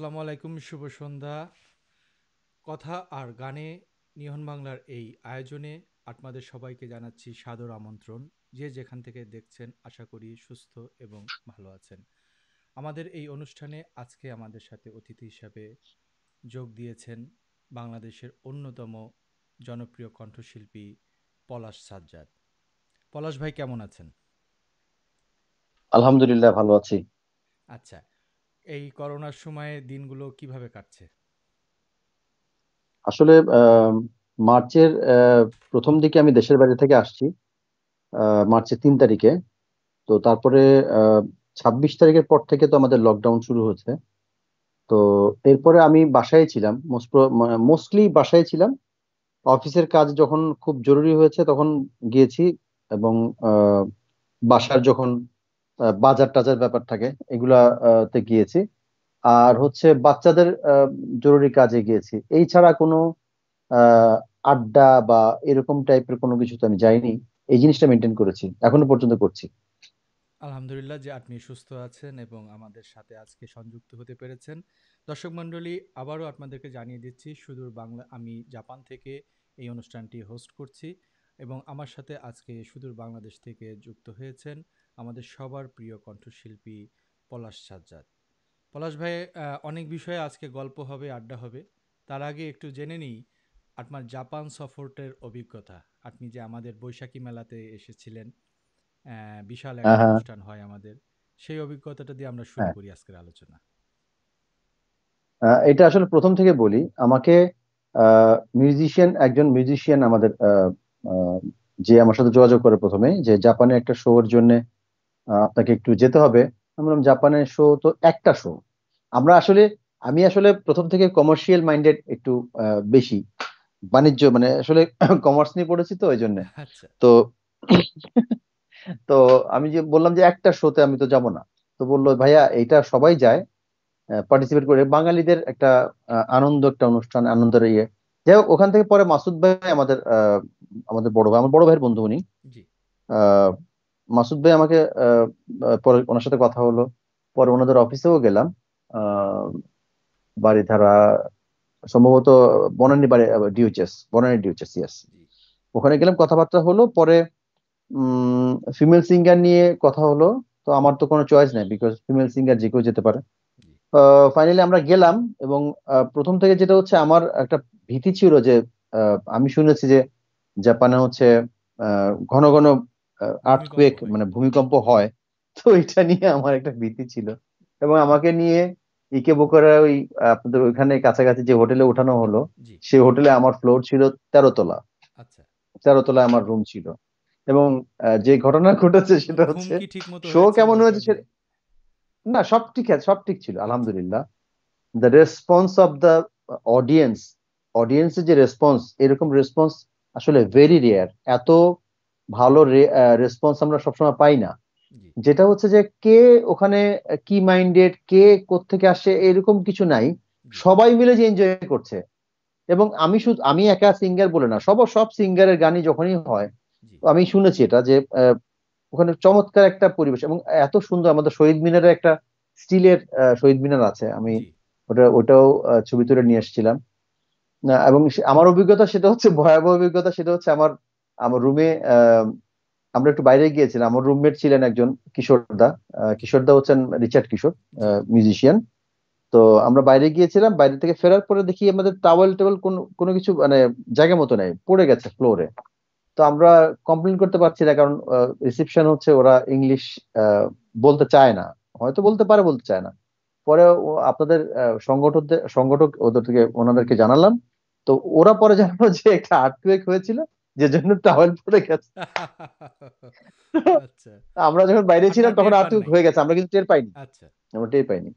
আসসালামু আলাইকুম শুভ সন্ধ্যা কথা আর গানে নিহন বাংলার এই আয়োজনে আপনাদের সবাইকে জানাচ্ছি সাদর আমন্ত্রণ যে যেখান থেকে দেখছেন আশা করি সুস্থ এবং ভালো আছেন আমাদের এই অনুষ্ঠানে আজকে আমাদের সাথে অতিথি হিসাবে যোগ দিয়েছেন বাংলাদেশের অন্যতম জনপ্রিয় কণ্ঠশিল্পী পলাশ সাজ্জাদ পলাশ ভাই কেমন আছেন আলহামদুলিল্লাহ ভালো আছি আচ্ছা এই করোনার সময়ে দিনগুলো কিভাবে কাটছে আসলে মার্চের প্রথম দিকে আমি দেশের বাইরে থেকে আসছি মার্চের তিন তারিখে তো তারপরে ছাব্বিশ তারিখের পর থেকে তো আমাদের লকডাউন শুরু হয়েছে তো এরপরে আমি বাসায় ছিলাম মোস্টলি বাসায় ছিলাম অফিসের কাজ যখন খুব জরুরি হয়েছে তখন গিয়েছি এবং বাসার যখন বাজার টাজার ব্যাপার থাকে এগুলাতে গিয়েছি আর হচ্ছে বাচ্চাদের জরুরি কাজে গিয়েছি এই ছাড়া কোনো আড্ডা বা এরকম টাইপের কোনো কিছুতে আমি যাইনি এই জিনিসটা মেনটেন করেছি এখনো পর্যন্ত করছি আলহামদুলিল্লাহ যে আপনি সুস্থ আছেন এবং আমাদের সাথে আজকে সংযুক্ত হতে পেরেছেন দর্শক মণ্ডলী আবারও আপনাদেরকে জানিয়ে দিচ্ছি সুদূর বাংলা আমি জাপান থেকে এই অনুষ্ঠানটি হোস্ট করছি এবং আমার সাথে আজকে সুদূর বাংলাদেশ থেকে যুক্ত হয়েছেন আমাদের সবার প্রিয় কণ্ঠশিল্পী পলাশ সাজ্জাদ পলাশ ভাই অনেক বিষয়ে আজকে গল্প হবে আড্ডা হবে তার আগে একটু জেনে নিই আপনার জাপান সফরটের অভিজ্ঞতা আপনি যে আমাদের বৈশাখী মেলাতে এসেছিলেন বিশাল এক হ্যাঁ, হ্যাঁ। অনুষ্ঠান হয় আমাদের সেই অভিজ্ঞতাটা দিয়ে আমরা শুরু হ্যাঁ। করি আজকের আলোচনা এটা আসলে প্রথম থেকে বলি আমাকে মিউজিশিয়ান একজন মিউজিশিয়ান আমাদের যে আমার সাথে যোগাযোগ করে প্রথমে যে জাপানে একটা শোর জন্য আপনাকে একটু যেতে হবে আমি বললাম জাপানের শো তো একটা শো আমরা আসলে আমি আসলে প্রথম থেকে কমার্শিয়াল মাইন্ডেড একটু বেশি বাণিজ্য মানে আসলে কমার্স নিয়ে পড়েছি তো ওই জন্য আচ্ছা। তো তো আমি যে বললাম যে একটা শোতে আমি তো যাব না তো বললো ভাইয়া এটা সবাই যায় পার্টিসিপেট করে বাঙালিদের একটা আনন্দ একটা অনুষ্ঠান আনন্দের ইয়ে যাই হোক ওখান থেকে পরে মাসুদ ভাই আমাদের আমাদের বড় ভাই আমার বড় ভাইয়ের বন্ধু উনি মাসুদ ভাই আমাকে পরে ওনার সাথে কথা হলো পরে ওনাদের অফিসেও গেলাম ধারা সম্ভবত বনানী বাড়ি ডিউচেস বনানী ডিউচেস ইয়াস ওখানে গেলাম কথাবার্তা হলো পরে ফিমেল সিঙ্গার নিয়ে কথা হলো তো আমার তো কোনো চয়েস নেই বিকজ ফিমেল সিঙ্গার যে কেউ যেতে পারে ফাইনালি আমরা গেলাম এবং প্রথম থেকে যেটা হচ্ছে আমার একটা ভীতি ছিল যে আমি শুনেছি যে জাপানে হচ্ছে ঘন ঘন আর্থকুয়েক মানে ভূমিকম্প হয় তো এটা নিয়ে আমার একটা ভীতি ছিল এবং আমাকে নিয়ে ইকে বোকারা ওই আপনাদের ওইখানে কাছাকাছি যে হোটেলে উঠানো হলো সেই হোটেলে আমার ফ্লোর ছিল তেরো তলা আচ্ছা। আমার রুম ছিল এবং যে ঘটনা ঘটেছে সেটা হচ্ছে শো কেমন হয়েছে না সব ঠিক আছে সব ঠিক ছিল আলহামদুলিল্লাহ the response of the audience অডিয়েন্সের যে রেসপন্স এরকম রেসপন্স আসলে ভেরি রেয়ার এত ভালো রেসপন্স আমরা সবসময় পাই না যেটা হচ্ছে যে কে ওখানে কি মাইন্ডেড কে থেকে আসে এরকম কিছু নাই সবাই মিলে যে এনজয় করছে এবং আমি শুধু আমি একা সিঙ্গার বলে না সব সব সিঙ্গারের গানই যখনই হয় আমি শুনেছি এটা যে ওখানে চমৎকার একটা পরিবেশ এবং এত সুন্দর আমাদের শহীদ মিনারের একটা স্টিলের শহীদ মিনার আছে আমি ওটা ওটাও ছবি তুলে নিয়ে এসেছিলাম এবং আমার অভিজ্ঞতা সেটা হচ্ছে ভয়াবহ অভিজ্ঞতা সেটা হচ্ছে আমার আমার রুমে আমরা একটু বাইরে গিয়েছিলাম আমার রুমমেট ছিলেন একজন কিশোরদা কিশোরদা হচ্ছেন রিচার্ড কিশোর মিউজিশিয়ান তো আমরা বাইরে গিয়েছিলাম বাইরে থেকে ফেরার পরে দেখি আমাদের টাওয়েল টেবল কোনো কিছু মানে জায়গা মতো নেই পড়ে গেছে ফ্লোরে তো আমরা কমপ্লেন করতে পারছি না কারণ রিসেপশন হচ্ছে ওরা ইংলিশ বলতে চায় না হয়তো বলতে পারে বলতে চায় না পরে আপনাদের সংগঠকদের সংগঠক ওদের থেকে ওনাদেরকে জানালাম তো ওরা পরে জানালো যে একটা আর্থ হয়েছিল যে জন্য টাওয়েল পরে গেছে আচ্ছা। আমরা যখন বাইরে ছিলাম তখন আতুক হয়ে গেছে আমরা কিন্তু টের পাইনি আচ্ছা আমরা টের পাইনি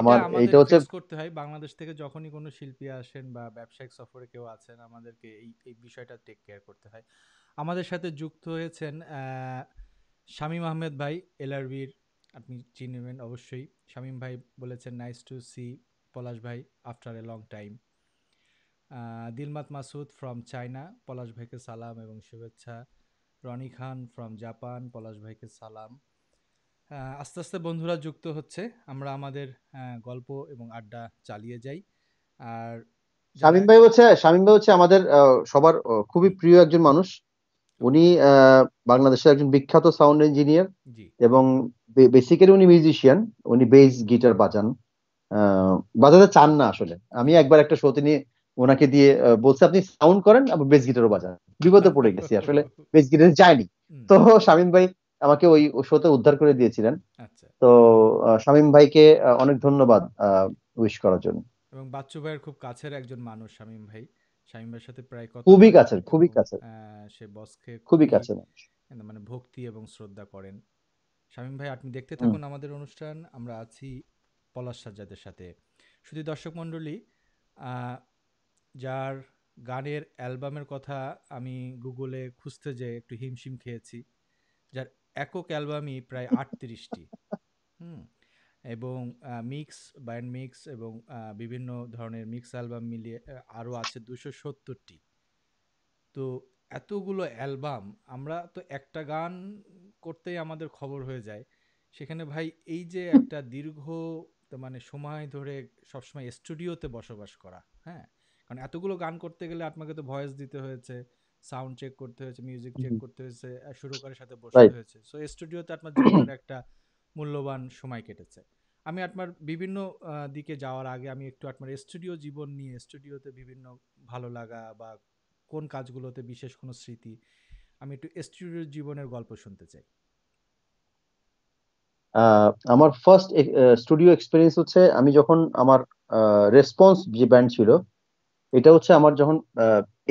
আমার এইটা হচ্ছে করতে হয় বাংলাদেশ থেকে যখনই কোনো শিল্পী আসেন বা ব্যবসায়িক সফরে কেউ আছেন আমাদেরকে এই এই বিষয়টা টেক কেয়ার করতে হয় আমাদের সাথে যুক্ত হয়েছেন শামীম আহমেদ ভাই এলআরবির আপনি চিনবেন অবশ্যই শামীম ভাই বলেছেন নাইস টু সি পলাশ ভাই after a long time Dilmat Masud from China Palash ভাইকে সালাম এবং শুভেচ্ছা রনি খান ফ্রম জাপান পলাশ ভাইকে সালাম আস্তে আস্তে বন্ধুরা যুক্ত হচ্ছে আমরা আমাদের গল্প এবং আড্ডা চালিয়ে যাই আর শামিম ভাই হচ্ছে শামিম ভাই হচ্ছে আমাদের সবার খুবই প্রিয় একজন মানুষ উনি বাংলাদেশের একজন বিখ্যাত সাউন্ড ইঞ্জিনিয়ার এবং বেসিক্যালি উনি মিউজিশিয়ান উনি বেস গিটার বাজান বাজাতে চান না আসলে আমি একবার একটা শোতে নিয়ে ওনাকে দিয়ে বলছে আপনি সাউন্ড করেন আবার বেস গিটারও বাজান বিপদে পড়ে গেছি আসলে বেস গিটার যায়নি তো শামীম ভাই আমাকে ওই শোতে উদ্ধার করে দিয়েছিলেন আচ্ছা। তো শামীম ভাইকে অনেক ধন্যবাদ উইশ করার জন্য এবং বাচ্চু ভাইয়ের খুব কাছের একজন মানুষ শামীম ভাই শামীম ভাইয়ের সাথে প্রায় কথা খুবই কাছের খুবই কাছের সে বসকে খুবই কাছের মানে ভক্তি এবং শ্রদ্ধা করেন শামীম ভাই আপনি দেখতে থাকুন আমাদের অনুষ্ঠান আমরা আছি পলাশ সাজ্জাদের সাথে শুধু দর্শক মণ্ডলী যার গানের অ্যালবামের কথা আমি গুগলে খুঁজতে যেয়ে একটু হিমশিম খেয়েছি যার একক অ্যালবামই প্রায় আটত্রিশটি হুম এবং মিক্স ব্যান্ড মিক্স এবং বিভিন্ন ধরনের মিক্স অ্যালবাম মিলিয়ে আরও আছে দুশো সত্তরটি তো এতগুলো অ্যালবাম আমরা তো একটা গান করতেই আমাদের খবর হয়ে যায় সেখানে ভাই এই যে একটা দীর্ঘ মানে সময় ধরে সবসময় স্টুডিওতে বসবাস করা হ্যাঁ কারণ এতগুলো গান করতে গেলে আপনাকে তো ভয়েস দিতে হয়েছে সাউন্ড চেক করতে হয়েছে মিউজিক চেক করতে হয়েছে সুরকারের সাথে বসতে হয়েছে সো স্টুডিওতে আপনার জীবনের একটা মূল্যবান সময় কেটেছে আমি আপনার বিভিন্ন দিকে যাওয়ার আগে আমি একটু আপনার স্টুডিও জীবন নিয়ে স্টুডিওতে বিভিন্ন ভালো লাগা বা কোন কাজগুলোতে বিশেষ কোনো স্মৃতি আমি একটু স্টুডিও জীবনের গল্প শুনতে চাই আমার ফার্স্ট স্টুডিও এক্সপিরিয়েন্স হচ্ছে আমি যখন আমার রেসপন্স যে ব্যান্ড ছিল এটা হচ্ছে আমার যখন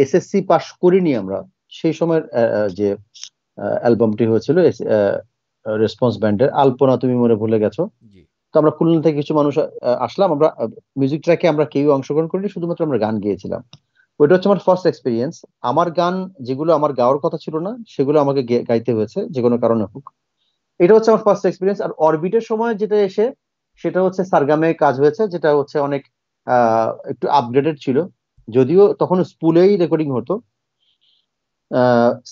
এসএসসি পাশ করিনি আমরা সেই সময়ের যে অ্যালবামটি হয়েছিল রেসপন্স ব্যান্ডের আলপনা তুমি মনে ভুলে গেছো তো আমরা খুলনা থেকে কিছু মানুষ আসলাম আমরা মিউজিক ট্র্যাকে আমরা কেউ অংশগ্রহণ করিনি শুধুমাত্র আমরা গান গিয়েছিলাম ওইটা হচ্ছে আমার ফার্স্ট এক্সপিরিয়েন্স আমার গান যেগুলো আমার গাওয়ার কথা ছিল না সেগুলো আমাকে গাইতে হয়েছে যে কোনো কারণে হোক এটা হচ্ছে আমার ফার্স্ট এক্সপিরিয়েন্স আর অরবিটের সময় যেটা এসে সেটা হচ্ছে সারগামে কাজ হয়েছে যেটা হচ্ছে অনেক একটু আপগ্রেডেড ছিল যদিও তখন স্পুলেই রেকর্ডিং হতো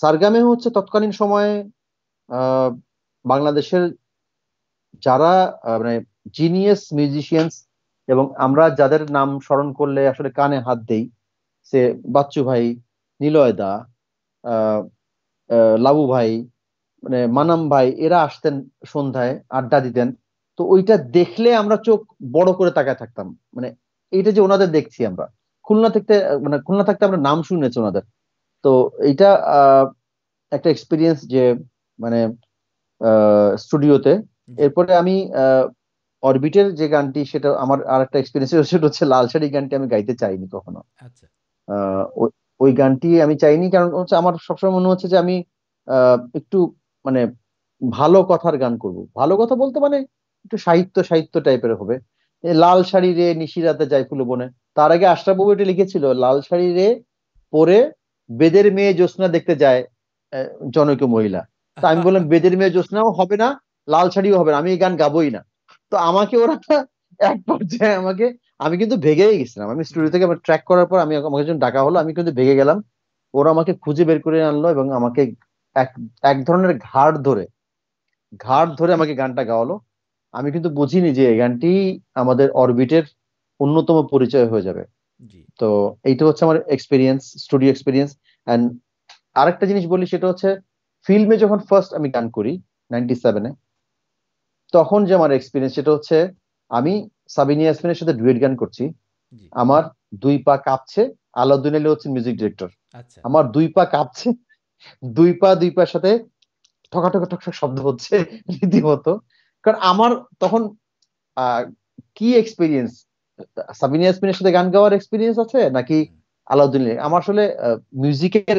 সারগামে হচ্ছে তৎকালীন সময়ে বাংলাদেশের যারা মানে জিনিয়াস মিউজিশিয়ানস এবং আমরা যাদের নাম স্মরণ করলে আসলে কানে হাত দেই সে বাচ্চু ভাই নিলয় দা লাবু ভাই মানে মানাম ভাই এরা আসতেন সন্ধ্যায় আড্ডা দিতেন তো ওইটা দেখলে আমরা চোখ বড় করে তাকায় থাকতাম মানে এইটা যে ওনাদের দেখছি আমরা খুলনা থেকে মানে খুলনা থাকতে আমরা নাম শুনেছি ওনাদের তো এটা একটা এক্সপিরিয়েন্স যে মানে স্টুডিওতে এরপরে আমি অরবিটের যে গানটি সেটা আমার আর একটা এক্সপিরিয়েন্স সেটা হচ্ছে লাল শাড়ি গানটি আমি গাইতে চাইনি কখনো আচ্ছা। ওই গানটি আমি চাইনি কারণ হচ্ছে আমার সবসময় মনে হচ্ছে যে আমি একটু মানে ভালো কথার গান করব ভালো কথা বলতে মানে একটু সাহিত্য সাহিত্য টাইপের হবে লাল শাড়ি রে নিশিরাতে যায় বনে তার আগে আশ্রাবু এটা লিখেছিল লাল শাড়ি রে পরে বেদের মেয়ে জ্যোৎস্না দেখতে যায় জনক মহিলা তা আমি বললাম বেদের মেয়ে জ্যোৎস্নাও হবে না লাল শাড়িও হবে না আমি এই গান গাবোই না তো আমাকে ওরা এক পর্যায়ে আমাকে আমি কিন্তু ভেগেই গেছিলাম আমি স্টুডিও থেকে আমার ট্র্যাক করার পর আমি আমাকে যখন ডাকা হলো আমি কিন্তু ভেগে গেলাম ওরা আমাকে খুঁজে বের করে আনলো এবং আমাকে এক এক ধরনের ঘাড় ধরে ঘাড় ধরে আমাকে গানটা গাওয়ালো আমি কিন্তু বুঝিনি যে এই গানটি আমাদের অরবিটের অন্যতম পরিচয় হয়ে যাবে তো এইটা হচ্ছে আমার এক্সপিরিয়েন্স স্টুডিও এক্সপিরিয়েন্স অ্যান্ড আরেকটা জিনিস বলি সেটা হচ্ছে ফিল্মে যখন ফার্স্ট আমি গান করি নাইনটি সেভেনে তখন যে আমার এক্সপিরিয়েন্স সেটা হচ্ছে আমি সাবিনী ইয়াসমিনের সাথে ডুয়েট গান করছি আমার দুই পা কাঁপছে আলাউদ্দিন আলী হচ্ছে মিউজিক ডিরেক্টর আমার দুই পা কাঁপছে দুই পা দুই পার সাথে ঠকা ঠকা ঠকঠক শব্দ হচ্ছে রীতিমতো কারণ আমার তখন কি এক্সপিরিয়েন্স সাবিনা ইয়াসমিনের সাথে গান গাওয়ার এক্সপিরিয়েন্স আছে নাকি আলাউদ্দিন আমার আসলে মিউজিকের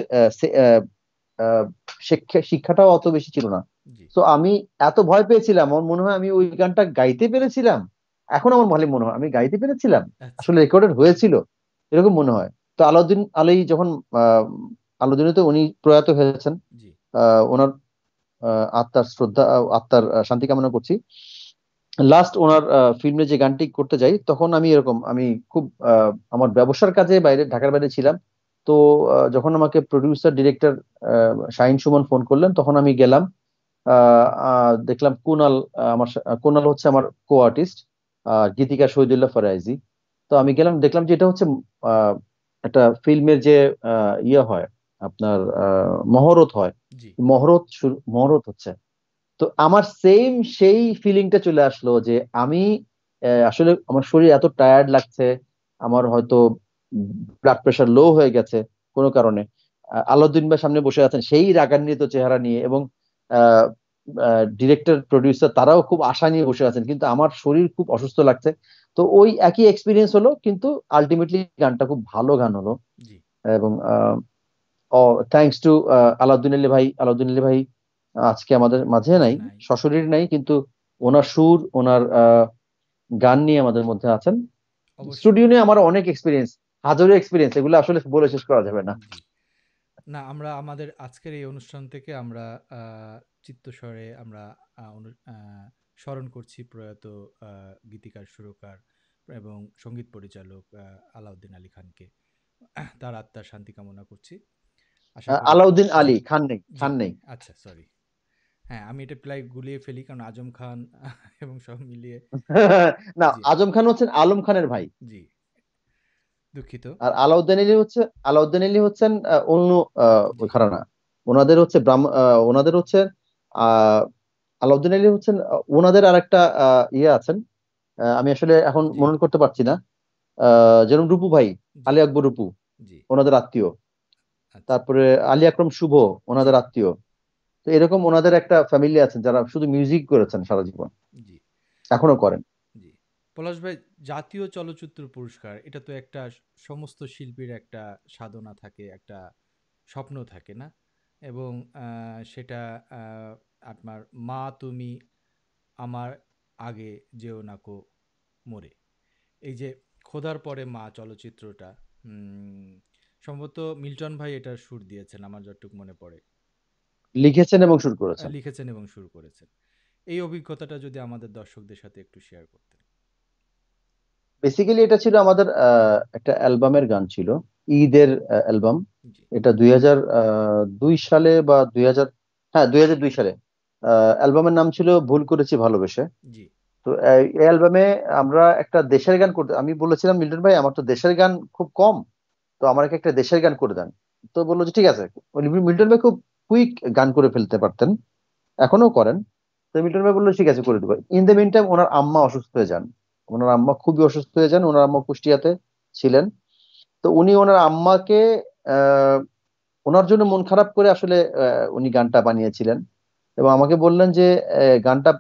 শিক্ষাটাও অত বেশি ছিল না তো আমি এত ভয় পেয়েছিলাম আমার মনে হয় আমি ওই গানটা গাইতে পেরেছিলাম এখন আমার ভালো মনে হয় আমি গাইতে পেরেছিলাম আচ্ছা। আসলে রেকর্ডেড হয়েছিল এরকম মনে হয় তো আলাউদ্দিন আলী যখন আহ আলাউদ্দিন তো উনি প্রয়াত হয়েছেন ওনার আত্মার শ্রদ্ধা আত্মার শান্তি কামনা করছি লাস্ট ওনার ফিল্মে যে গানটি করতে যাই তখন আমি এরকম আমি খুব আমার ব্যবসার কাজে বাইরে ঢাকার বাইরে ছিলাম তো যখন আমাকে producer director Shahin Sumon phone করলেন তখন আমি গেলাম দেখলাম কুনাল আমার কুনাল হচ্ছে আমার কো আর্টিস্ট গীতিকা শহীদুল্লাহ ফরাইজি তো আমি গেলাম দেখলাম যে এটা হচ্ছে একটা ফিল্মের যে ইয়ে হয় আপনার মহরত হয় মহরত মহরত হচ্ছে তো আমার সেম সেই ফিলিংটা চলে আসলো যে আমি আসলে আমার শরীর এত টায়ার্ড লাগছে আমার হয়তো ব্লাড প্রেশার লো হয়ে গেছে কোনো কারণে আলাউদ্দিন ভাই সামনে বসে আছেন সেই রাগান্বিত চেহারা নিয়ে এবং ডিরেক্টর প্রডিউসার তারাও খুব আশা নিয়ে বসে আছেন কিন্তু আমার শরীর খুব অসুস্থ লাগছে তো ওই একই এক্সপিরিয়েন্স হলো কিন্তু আলটিমেটলি গানটা খুব ভালো গান হলো এবং thanks to uh, Alauddin Ali ভাই আলাউদ্দিন আলী ভাই আজকে আমাদের মাঝে নাই সশরীর নাই কিন্তু ওনার সুর ওনার গান নিয়ে আমাদের মধ্যে আছেন স্টুডিও নিয়ে আমার অনেক এক্সপিরিয়েন্স হাজারো এক্সপিরিয়েন্স এগুলো আসলে বলে শেষ করা যাবে না না আমরা আমাদের আজকের এই অনুষ্ঠান থেকে আমরা চিত্তস্বরে আমরা স্মরণ করছি প্রয়াত গীতিকার সুরকার এবং সঙ্গীত পরিচালক আলাউদ্দিন আলী খানকে তার আত্মার শান্তি কামনা করছি আলাউদ্দিন আলী খান নেই খান নেই আচ্ছা সরি হ্যাঁ আমি এটা প্লাই গুলিয়ে ফেলি কারণ আজম খান এবং সব মিলিয়ে না আজম খান হচ্ছেন আলম খানের ভাই জি দুঃখিত আর আলাউদ্দিন আলী হচ্ছে আলাউদ্দিন আলী হচ্ছেন অন্য ঘরানা ওনাদের হচ্ছে ওনাদের হচ্ছে আলাউদ্দিন আলী হচ্ছেন ওনাদের আর একটা ইয়ে আছেন আমি আসলে এখন মনন করতে পারছি না যেরকম রূপু ভাই আলী আকবর রূপু ওনাদের আত্মীয় তারপরে আলী আকরম শুভ ওনাদের আত্মীয় তো এরকম ওনাদের একটা ফ্যামিলি আছেন যারা শুধু মিউজিক করেছেন সারা জীবন এখনো করেন পলাশ ভাই জাতীয় চলচ্চিত্র পুরস্কার এটা তো একটা সমস্ত শিল্পীর একটা সাধনা থাকে একটা স্বপ্ন থাকে না এবং সেটা আপনার মা তুমি আমার আগে যেও নাকো মরে এই যে খোদার পরে মা চলচ্চিত্রটা সম্ভবত মিল্টন ভাই এটার সুর দিয়েছেন আমার যতটুকু মনে পড়ে লিখেছেন এবং সুর করেছেন হ্যাঁ, লিখেছেন এবং সুর করেছেন এই অভিজ্ঞতাটা যদি আমাদের দর্শকদের সাথে একটু শেয়ার করতেন বেসিক্যালি এটা ছিল আমাদের একটা অ্যালবামের গান ছিল ঈদের অ্যালবাম এটা দুই সালে বা দুই হ্যাঁ দুই দুই সালে অ্যালবামের নাম ছিল ভুল করেছি ভালোবেসে তো এই অ্যালবামে আমরা একটা দেশের গান করতে আমি বলেছিলাম মিল্টন ভাই আমার তো দেশের গান খুব কম তো আমাকে একটা দেশের গান করে দেন তো বললো যে ঠিক আছে মিল্টন ভাই খুব কুইক গান করে ফেলতে পারতেন এখনো করেন তো মিল্টন ভাই বললো ঠিক আছে করে দেবো ইন দ্য মিন টাইম ওনার আম্মা অসুস্থ হয়ে যান ওনার আম্মা খুবই অসুস্থ হয়ে যান ওনার আম্মা কুষ্টিয়াতে ছিলেন তো উনি ওনার আম্মাকে ওনার জন্য মন খারাপ করে আসলে উনি গানটা বানিয়েছিলেন এবং আমাকে বললেন যে গানটা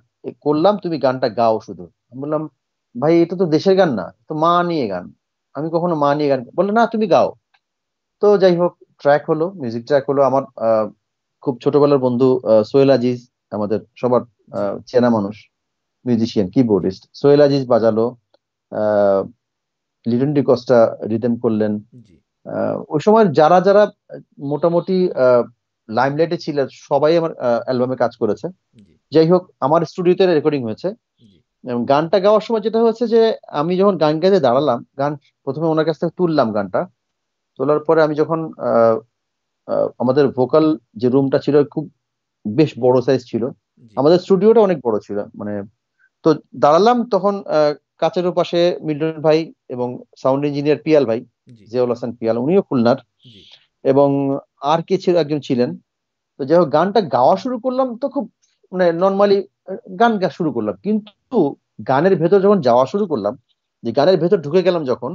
করলাম তুমি গানটা গাও শুধু আমি বললাম ভাই এটা তো দেশের গান না তো মা নিয়ে গান আমি কখনো মা নিয়ে গান বললো না তুমি গাও তো যাই হোক ট্র্যাক হলো মিউজিক ট্র্যাক হলো আমার খুব ছোটবেলার বন্ধু সোহেল আজিজ আমাদের সবার চেনা মানুষ মিউজিশিয়ান কিবোর্ডিস্ট সোহেল আজিজ বাজালো লিটন ডিকস্টা রিদেম করলেন ওই সময় যারা যারা মোটামুটি লাইমলাইটে ছিল সবাই আমার অ্যালবামে কাজ করেছে যাই হোক আমার স্টুডিওতে রেকর্ডিং হয়েছে গানটা গাওয়ার সময় যেটা হয়েছে যে আমি যখন গান গাইতে দাঁড়ালাম গান প্রথমে ওনার কাছ থেকে তুললাম গানটা তোলার পরে আমি যখন আমাদের ভোকাল যে রুমটা ছিল খুব বেশ বড় সাইজ ছিল আমাদের স্টুডিওটা অনেক বড় ছিল মানে তো দাঁড়ালাম তখন কাচের পাশে মিল্টন ভাই এবং সাউন্ড ইঞ্জিনিয়ার পিয়াল ভাই জিয়াউল হাসান পিয়াল উনিও খুলনার এবং আর কে ছিল একজন ছিলেন তো যাই হোক গানটা গাওয়া শুরু করলাম তো খুব মানে নর্মালি গান গা শুরু করলাম কিন্তু গানের ভেতর যখন যাওয়া শুরু করলাম যে গানের ভেতর ঢুকে গেলাম যখন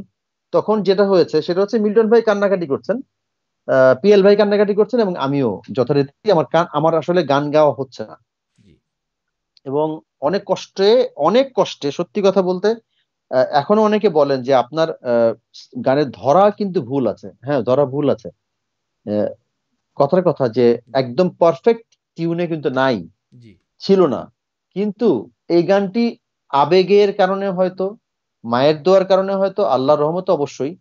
তখন যেটা হয়েছে সেটা হচ্ছে মিল্টন ভাই কান্নাকাটি করছেন পিএল ভাই কান্নাকাটি করছেন এবং আমিও যথারীতি আমার আমার আসলে গান গাওয়া হচ্ছে না এবং অনেক কষ্টে অনেক কষ্টে সত্যি কথা বলতে এখনো অনেকে বলেন যে আপনার গানের ধরা কিন্তু ভুল আছে হ্যাঁ ধরা ভুল আছে কথার কথা যে একদম পারফেক্ট টিউনে কিন্তু নাই ছিল না কিন্তু এই গানটি আবেগের কারণে হয়তো মায়ের দোয়ার কারণে হয়তো আল্লাহর রহমত অবশ্যই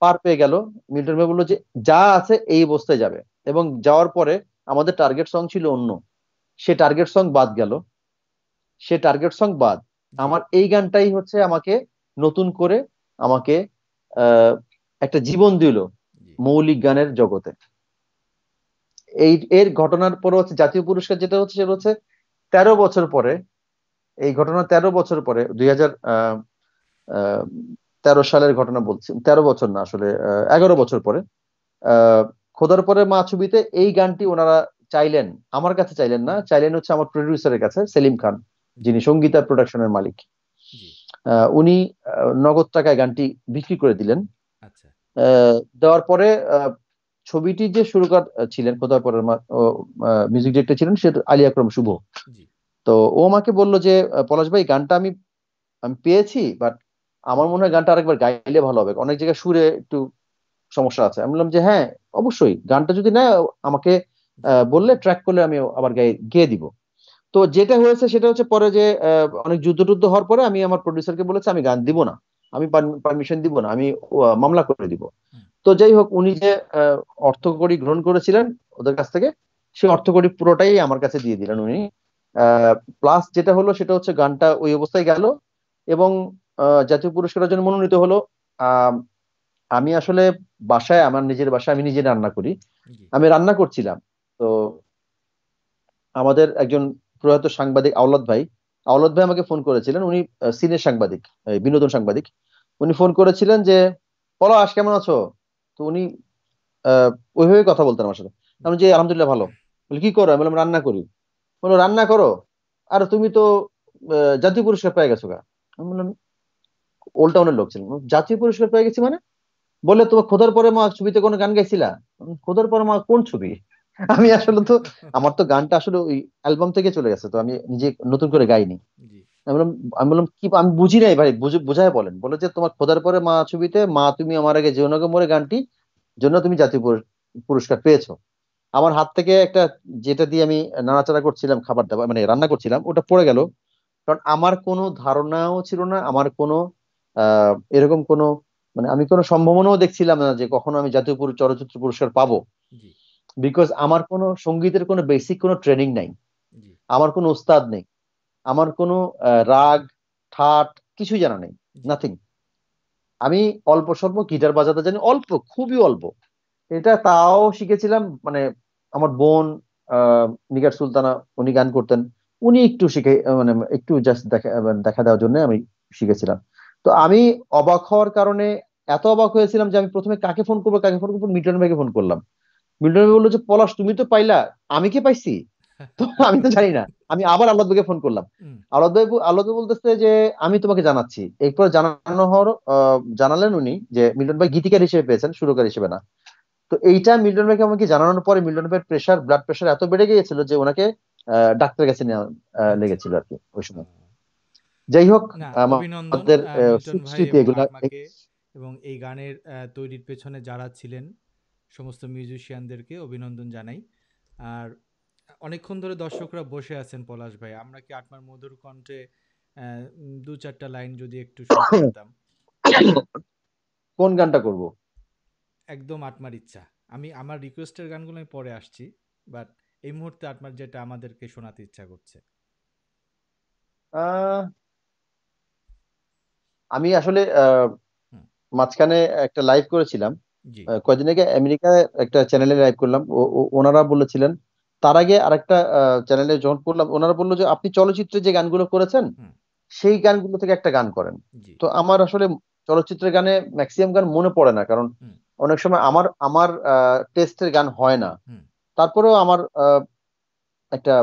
পার পেয়ে গেল মিল্টন ভাই বললো যে যা আছে এই অবস্থায় যাবে এবং যাওয়ার পরে আমাদের টার্গেট সং ছিল অন্য সে টার্গেট সং বাদ গেল সে টার্গেট সং বাদ আমার এই গানটাই হচ্ছে আমাকে নতুন করে আমাকে একটা জীবন দিল মৌলিক গানের জগতে এই এর ঘটনার পর হচ্ছে জাতীয় পুরস্কার যেটা হচ্ছে সেটা হচ্ছে তেরো বছর পরে এই ঘটনা তেরো বছর পরে দুই হাজার সালের ঘটনা বলছি তেরো বছর না আসলে এগারো বছর পরে খোদার পরে মা ছবিতে এই গানটি ওনারা চাইলেন আমার কাছে চাইলেন না চাইলেন হচ্ছে আমার প্রডিউসারের কাছে সেলিম খান যিনি সঙ্গীতা প্রোডাকশনের মালিক উনি নগদ টাকায় গানটি বিক্রি করে দিলেন আচ্ছা। দেওয়ার পরে ছবিটি যে সুরকার ছিলেন কোথাও পরের মিউজিক ডিরেক্টর ছিলেন সে আলী আকরম শুভ তো ও আমাকে বললো যে পলাশ ভাই গানটা আমি আমি পেয়েছি বাট আমার মনে হয় গানটা আরেকবার গাইলে ভালো হবে অনেক জায়গায় সুরে একটু সমস্যা আছে আমি বললাম যে হ্যাঁ অবশ্যই গানটা যদি না আমাকে বললে ট্র্যাক করলে আমি আবার গাই গিয়ে দিব তো যেটা হয়েছে সেটা হচ্ছে পরে যে অনেক যুদ্ধ টুদ্ধ হওয়ার পরে আমি আমার প্রডিউসারকে বলেছি আমি গান দিব না আমি পারমিশন দিব না আমি মামলা করে দিব তো যাই হোক উনি যে অর্থকড়ি গ্রহণ করেছিলেন ওদের কাছ থেকে সে অর্থকড়ি পুরোটাই আমার কাছে দিয়ে দিলেন উনি প্লাস যেটা হলো সেটা হচ্ছে গানটা ওই অবস্থায় গেল এবং জাতীয় পুরস্কারের জন্য মনোনীত হলো আমি আসলে বাসায় আমার নিজের বাসায় আমি নিজে রান্না করি আমি রান্না করছিলাম তো আমাদের একজন প্রয়াত সাংবাদিক আওলাদ ভাই আওলাদ ভাই আমাকে ফোন করেছিলেন উনি সিনে সাংবাদিক বিনোদন সাংবাদিক উনি ফোন করেছিলেন যে পলাশ কেমন আছো তো উনি ওইভাবে কথা বলতেন আমার সাথে আমি যে আলহামদুলিল্লাহ ভালো বলে কি করো আমি বললাম রান্না করি বলো রান্না করো আর তুমি তো জাতীয় পুরস্কার পেয়ে গেছো গা আমি বললাম ওল্ড টাউনের লোক ছিলাম জাতীয় পুরস্কার পেয়ে গেছি মানে বলে তোমার খোদার পরে মা ছবিতে কোনো গান গাইছিলা খোদার পরে মা কোন ছবি আমি আসলে তো আমার তো গানটা আসলে ওই অ্যালবাম থেকে চলে গেছে তো আমি নিজে নতুন করে গাইনি আমি বললাম আমি বললাম কি আমি বুঝি নাই ভাই বুঝায় বলেন বলে যে তোমার খোদার পরে মা ছবিতে মা তুমি আমার আগে জীবনকে মরে গানটি জন্য তুমি জাতীয় পুরস্কার পেয়েছো আমার হাত থেকে একটা যেটা দিয়ে আমি নাড়াচাড়া করছিলাম খাবার দাবার মানে রান্না করছিলাম ওটা পড়ে গেল কারণ আমার কোনো ধারণাও ছিল না আমার কোনো আহ এরকম কোনো মানে আমি কোনো সম্ভাবনাও দেখছিলাম না যে কখনো আমি জাতীয় চলচ্চিত্র পুরস্কার পাবো বিকজ আমার কোনো সঙ্গীতের কোনো বেসিক কোনো ট্রেনিং নাই আমার কোনো উস্তাদ নেই আমার কোনো রাগ ঠাট কিছুই জানা নেই নাথিং আমি অল্প স্বল্প গিটার বাজাতে জানি অল্প খুবই অল্প এটা তাও শিখেছিলাম মানে আমার বোন নিগার সুলতানা উনি গান করতেন উনি একটু শিখে মানে একটু জাস্ট দেখা মানে দেখা দেওয়ার জন্য আমি শিখেছিলাম তো আমি অবাক হওয়ার কারণে এত অবাক হয়েছিলাম যে আমি প্রথমে কাকে ফোন করবো কাকে ফোন করবো মিল্টন ভাইকে ফোন করলাম মিল্টন ভাই বললো যে পলাশ তুমি তো পাইলা আমি কি পাইছি তো আমি তো জানি না আমি আবার আল্লাহ ফোন করলাম আল্লাহ ভাই আল্লাহ বলতেছে যে আমি তোমাকে জানাচ্ছি এরপর জানানো হওয়ার জানালেন উনি যে মিল্টন ভাই গীতিকার হিসেবে পেয়েছেন সুরকার হিসেবে না তো এইটা মিল্টন ভাইকে আমাকে জানানোর পরে মিল্টন ভাইয়ের প্রেশার ব্লাড প্রেশার এত বেড়ে গিয়েছিল যে ওনাকে ডাক্তারের কাছে নেওয়া লেগেছিল আর কি ওই সময় যাই হোক আমাদের স্মৃতি এগুলা এবং এই গানের তৈরির পেছনে যারা ছিলেন সমস্ত মিউজিশিয়ানদেরকে অভিনন্দন জানাই আর অনেকক্ষণ ধরে দর্শকরা বসে আছেন পলাশ ভাই আমরা কি আপনার মধুর কণ্ঠে দু চারটা লাইন যদি একটু শুনতাম কোন গানটা করব একদম আটমার ইচ্ছা আমি আমার রিকোয়েস্টের গানগুলো আমি পরে আসছি বাট এই মুহূর্তে আটমার যেটা আমাদেরকে শোনাতে ইচ্ছা করছে আমি আসলে মাঝখানে একটা লাইভ করেছিলাম কয়েকদিন আগে আমেরিকায় একটা চ্যানেলে লাইভ করলাম ওনারা বলেছিলেন তার আগে আরেকটা চ্যানেলে যখন করলাম ওনারা বললো যে আপনি চলচ্চিত্রে যে গানগুলো করেছেন সেই গানগুলো থেকে একটা গান করেন তো আমার আসলে চলচ্চিত্রের গানে ম্যাক্সিমাম গান মনে পড়ে না কারণ অনেক সময় আমার আমার টেস্টের গান হয় না তারপরেও আমার একটা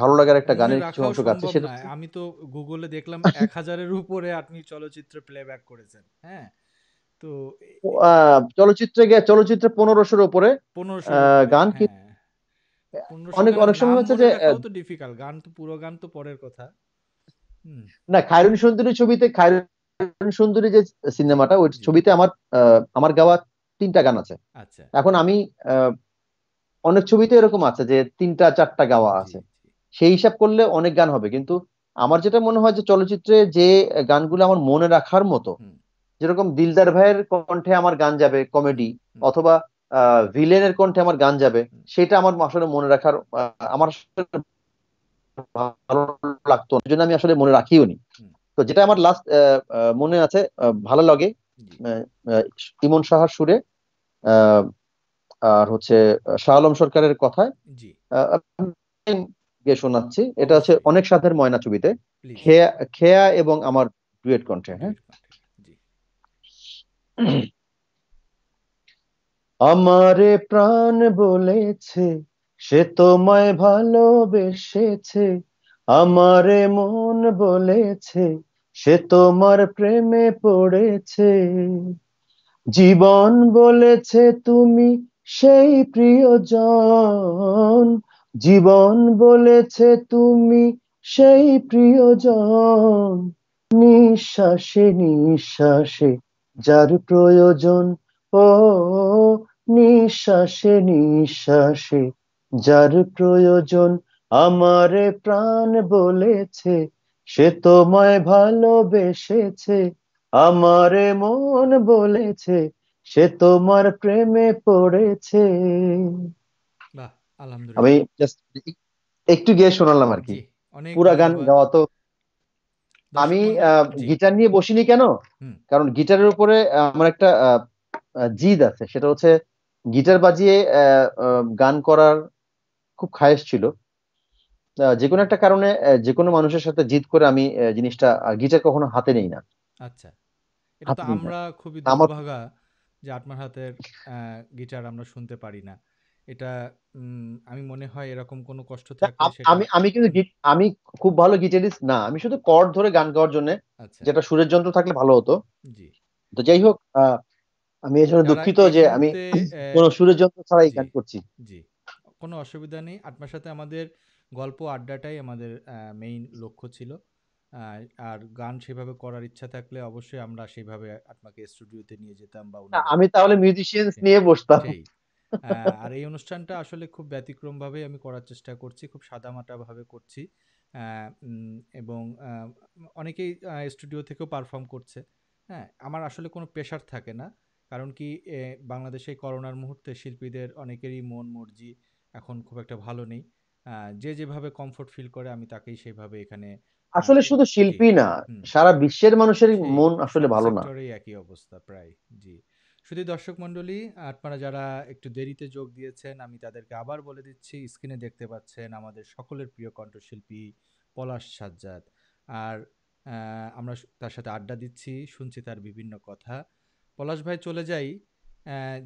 ভালো লাগার একটা গানের কিছু অংশ গাচ্ছে সেটা আমি তো গুগলে দেখলাম এক হাজারের উপরে আপনি চলচ্চিত্র প্লেব্যাক করেছেন হ্যাঁ তো চলচ্চিত্রে চলচ্চিত্রে পনেরোশোর উপরে গান হ্যাঁ। কিন্তু অনেক অনেক সময় হচ্ছে যে তো ডিফিকাল্ট গান তো পুরো গান তো পরের কথা না খায়রুন সুন্দরী ছবিতে খায়রুন সুন্দরী যে সিনেমাটা ওই ছবিতে আমার আমার গাওয়া তিনটা গান আছে আচ্ছা। এখন আমি অনেক ছবিতে এরকম আছে যে তিনটা চারটা গাওয়া আছে সেই হিসাব করলে অনেক গান হবে কিন্তু আমার যেটা মনে হয় যে চলচ্চিত্রে যে গানগুলো আমার মনে রাখার মতো যেরকম দিলদার ভাইয়ের কণ্ঠে আমার গান যাবে কমেডি অথবা ভিলেনের কণ্ঠে আমার গান যাবে সেটা আমার আসলে মনে রাখার আমার ভালো লাগতো না জন্য আমি আসলে মনে রাখিও নি তো যেটা আমার লাস্ট মনে আছে ভালো লাগে ইমন সাহার সুরে আর হচ্ছে শাহ আলম সরকারের কথায় শোনাচ্ছি এটা হচ্ছে অনেক সাথের ময়না ছবিতে খেয়া এবং আমার ডুয়েট কণ্ঠে হ্যাঁ আমারে প্রাণ বলেছে সে তোমায় ভালোবেসেছে আমারে মন বলেছে সে তোমার প্রেমে পড়েছে জীবন বলেছে তুমি সেই প্রিয়জন জীবন বলেছে তুমি সেই প্রিয়জন নিঃশ্বাসে নিঃশ্বাসে যার প্রয়োজন ও নিঃশ্বাসে নিঃশ্বাসে যার প্রয়োজন আমার প্রাণ বলেছে সে তোমায় ভালোবেসেছে আমারে মন বলেছে সে তোমার প্রেমে পড়েছে আমি একটু গিয়ে শোনালাম আর কি পুরা গান গাওয়া তো আমি গিটার নিয়ে বসিনি কেন কারণ গিটারের উপরে আমার একটা জিদ আছে সেটা হচ্ছে গিটার বাজিয়ে গান করার খুব খায়েশ ছিল যে কোনো একটা কারণে যে কোনো মানুষের সাথে জিদ করে আমি জিনিসটা গিটার কখনো হাতে নেই না আচ্ছা এটা তো আমরা খুবই দুর্ভাগা যে আপনার হাতের গিটার আমরা শুনতে পারি না এটা আমি মনে হয় এরকম কোনো কষ্ট থাকে আমি আমি কিন্তু আমি খুব ভালো গিটারিস্ট না আমি শুধু কর্ড ধরে গান গাওয়ার জন্য আচ্ছা। যেটা সুরের যন্ত্র থাকলে ভালো হতো জি তো যাই হোক আহ আমি এজন্য দুঃখিত যে আমি কোন সুরের যন্ত্র ছাড়াই গান করছি জি কোনো অসুবিধা নেই আপনার সাথে আমাদের গল্প আড্ডাটাই আমাদের মেইন লক্ষ্য ছিল আর গান সেভাবে করার ইচ্ছা থাকলে অবশ্যই আমরা সেভাবে আপনাকে স্টুডিওতে নিয়ে যেতাম বা আমি তাহলে মিউজিশিয়ানস হ্যাঁ, নিয়ে বসতাম আর এই অনুষ্ঠানটা আসলে খুব ব্যতিক্রম ভাবে আমি করার চেষ্টা করছি খুব সাদামাটা ভাবে করছি এবং অনেকেই স্টুডিও থেকেও পারফর্ম করছে হ্যাঁ আমার আসলে কোনো প্রেশার থাকে না কারণ কি বাংলাদেশে করোনার মুহূর্তে শিল্পীদের অনেকেরই মন মর্জি এখন খুব একটা ভালো নেই যে যেভাবে কমফোর্ট ফিল করে আমি তাকেই সেভাবে এখানে আসলে শুধু শিল্পী না সারা বিশ্বের মানুষের মন আসলে ভালো না একই অবস্থা প্রায় জি শুধু দর্শক মণ্ডলী আপনারা যারা একটু দেরিতে যোগ দিয়েছেন আমি তাদেরকে আবার বলে দিচ্ছি স্ক্রিনে দেখতে পাচ্ছেন আমাদের সকলের প্রিয় কণ্ঠশিল্পী পলাশ সাজ্জাদ আর আমরা তার সাথে আড্ডা দিচ্ছি শুনছি তার বিভিন্ন কথা পলাশ ভাই চলে যাই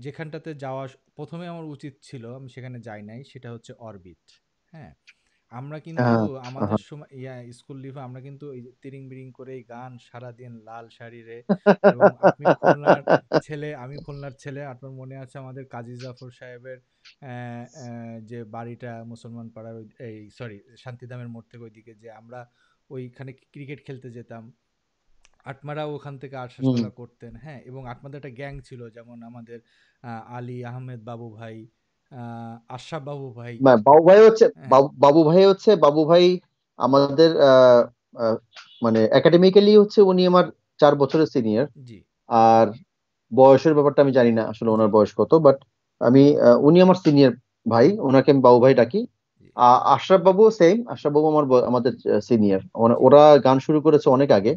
যেখানটাতে যাওয়া প্রথমে আমার উচিত ছিল আমি সেখানে যাই নাই সেটা হচ্ছে অরবিট হ্যাঁ আমরা কিন্তু আচ্ছা। আমাদের সময় ইয়া স্কুল লিভে আমরা কিন্তু তিরিং বিরিং করে গান সারা দিন লাল শাড়িরে এবং আপনি খুলনার ছেলে আমি খুলনার ছেলে আপনার মনে আছে আমাদের কাজী জাফর সাহেবের যে বাড়িটা মুসলমান পাড়ার এই সরি শান্তিধামের মোড় থেকে ওইদিকে যে আমরা ওইখানে ক্রিকেট খেলতে যেতাম আটমারাও ওখান থেকে আটশালা করতেন হ্যাঁ এবং আটমাদের একটা গ্যাং ছিল যেমন আমাদের আলী আহমেদ হ্যাঁ। বাবু ভাই আশা বাবু ভাই বাবু ভাই হচ্ছে বাবু ভাই হচ্ছে বাবু ভাই আমাদের মানে একাডেমিক্যালি হচ্ছে উনি আমার চার বছরের সিনিয়র আর বয়সের ব্যাপারটা আমি জানি না আসলে ওনার বয়স কত বাট আমি উনি আমার সিনিয়র ভাই ওনাকে আমি বাবু ভাই ডাকি আশরাফ বাবু সেম আশরাফ বাবু আমার আমাদের সিনিয়র ওরা গান শুরু করেছে অনেক আগে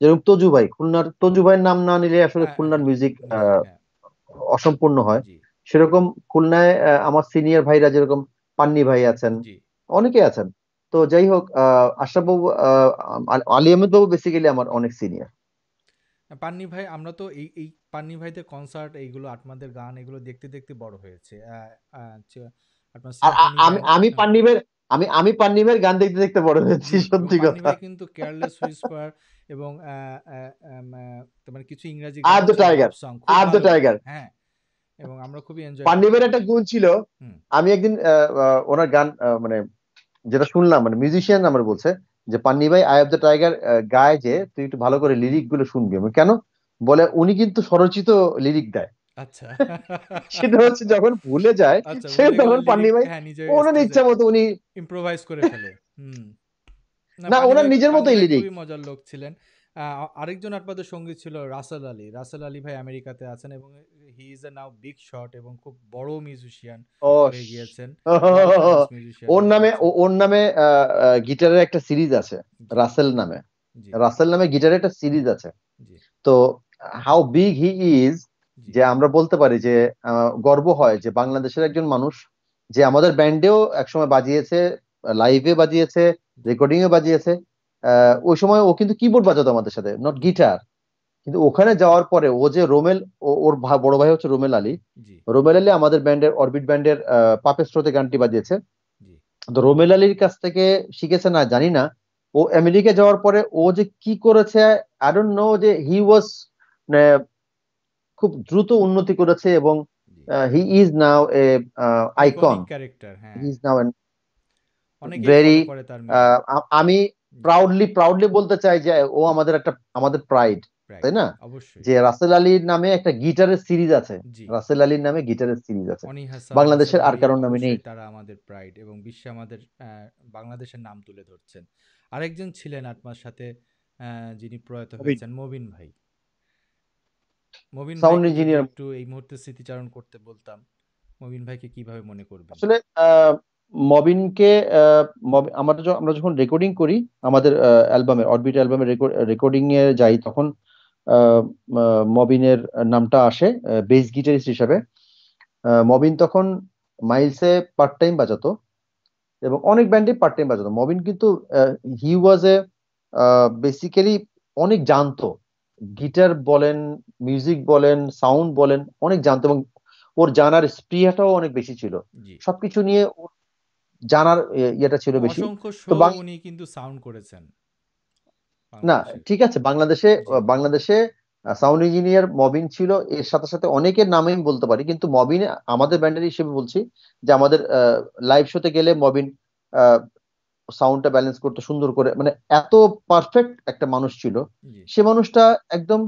যেরকম তজু ভাই খুলনার তজু ভাইয়ের নাম না নিলে আসলে হ্যাঁ, খুলনার মিউজিক হ্যাঁ, হ্যাঁ, অসম্পূর্ণ হয় সেরকম খুলনায় আমার সিনিয়র ভাইরা যেরকম পান্নি ভাই আছেন অনেকে আছেন তো যাই হোক আশরাফবাবু আলী আহমেদ বাবু বেসিক্যালি আমার অনেক সিনিয়র পান্নি ভাই আমরা তো এই এই পান্নি ভাইদের কনসার্ট এইগুলো আটমাদের গান এগুলো দেখতে দেখতে বড় হয়েছে আমি আমি পান্নি ভাই আমি আমি পান্নি ভাইয়ের গান দেখতে দেখতে বড় হয়েছি সত্যি কথা কিন্তু কেয়ারলেস হুইসপার এবং তোমার মানে কিছু ইংরেজি আর দ্য টাইগার আর দ্য টাইগার হ্যাঁ এবং আমরা খুবই এনজয় পান্ডিবের একটা গুণ ছিল আমি একদিন ওনার গান মানে যেটা শুনলাম মানে মিউজিশিয়ান আমার বলছে যে পান্নি ভাই আই অফ দ্য টাইগার গায়ে যে তুই একটু ভালো করে লিরিক গুলো শুনবি কেন বলে উনি কিন্তু স্বরচিত লিরিক দেয় আচ্ছা সেটা হচ্ছে যখন ভুলে যায় আচ্ছা, সে তখন পান্নি ভাই হ্যাঁ, ওনার ইচ্ছা মতো উনি ইম্প্রোভাইজ করে ফেলে না ওনার নিজের মতোই লিরিক খুবই মজার লোক ছিলেন আরেকজন আপনাদের সঙ্গী ছিল রাসেল আলী রাসেল আলী ভাই আমেরিকাতে আছেন এবং he is a now big shot এবং খুব বড় মিউজিশিয়ান হয়ে oh, গিয়েছেন ওর নামে ওর নামে গিটারের একটা সিরিজ আছে রাসেল নামে রাসেল নামে গিটারের একটা সিরিজ আছে তো হাউ বিগ হি ইজ যে আমরা বলতে পারি যে গর্ব হয় যে বাংলাদেশের একজন মানুষ যে আমাদের ব্যান্ডেও একসময় বাজিয়েছে লাইভে বাজিয়েছে রেকর্ডিংও বাজিয়েছে ওই সময় ও কিন্তু কিবোর্ড বাজাতো আমাদের সাথে নট গিটার কিন্তু ওখানে যাওয়ার পরে ও যে রোমেল ওর বড় ভাই হচ্ছে রোমেল আলী রোমেল আলী আমাদের ব্যান্ডের অরবিট ব্যান্ডের পাপের স্রোতে গানটি বাজিয়েছে তো রোমেল আলীর কাছ থেকে শিখেছে না জানি না ও আমেরিকা যাওয়ার পরে ও যে কি করেছে আই ডোন্ট নো যে হি ওয়াজ খুব দ্রুত উন্নতি করেছে এবং he is now a icon character he is now an very আমি প্রাউডলি প্রাউডলি বলতে চাই যে ও আমাদের একটা আমাদের প্রাইড তাই না যে রাসেল আলীর নামে একটা গিটারের সিরিজ আছে রাসেল আলীর নামে গিটারের সিরিজ আছে বাংলাদেশের আর কারোর নামে নেই তারা আমাদের প্রাইড এবং বিশ্বে আমাদের বাংলাদেশের নাম তুলে ধরছেন আরেকজন ছিলেন আটমার সাথে যিনি প্রয়াত হয়েছেন মবিন ভাই মবিন সাউন্ড ইঞ্জিনিয়ার একটু এই মুহূর্তে স্মৃতিচারণ করতে বলতাম মবিন ভাইকে কিভাবে মনে করবেন আসলে মবিনকে আমরা আমরা যখন রেকর্ডিং করি আমাদের অ্যালবামের অরবিট অ্যালবামের রেকর্ডিং এ যাই তখন মবিনের নামটা আসে বেস গিটারিস্ট হিসাবে মবিন তখন মাইলসে পার্ট টাইম বাজাতো এবং অনেক ব্যান্ডে পার্ট টাইম বাজাতো মবিন কিন্তু হি ওয়াজ এ বেসিক্যালি অনেক জানতো গিটার বলেন মিউজিক বলেন সাউন্ড বলেন অনেক জানতো এবং ওর জানার স্প্রিয়াটাও অনেক বেশি ছিল সবকিছু নিয়ে ওর জানার ইয়েটা ছিল বেশি তো উনি কিন্তু সাউন্ড করেছেন না ঠিক আছে বাংলাদেশে বাংলাদেশে সাউন্ড ইঞ্জিনিয়ার মবিন ছিল এর সাথে সাথে অনেকের নামে আমি বলতে পারি কিন্তু মবিন আমাদের ব্যান্ডের হিসেবে বলছি যে আমাদের লাইভ শোতে গেলে মবিন সাউন্ডটা ব্যালেন্স করতে সুন্দর করে মানে এত পারফেক্ট একটা মানুষ ছিল সে মানুষটা একদম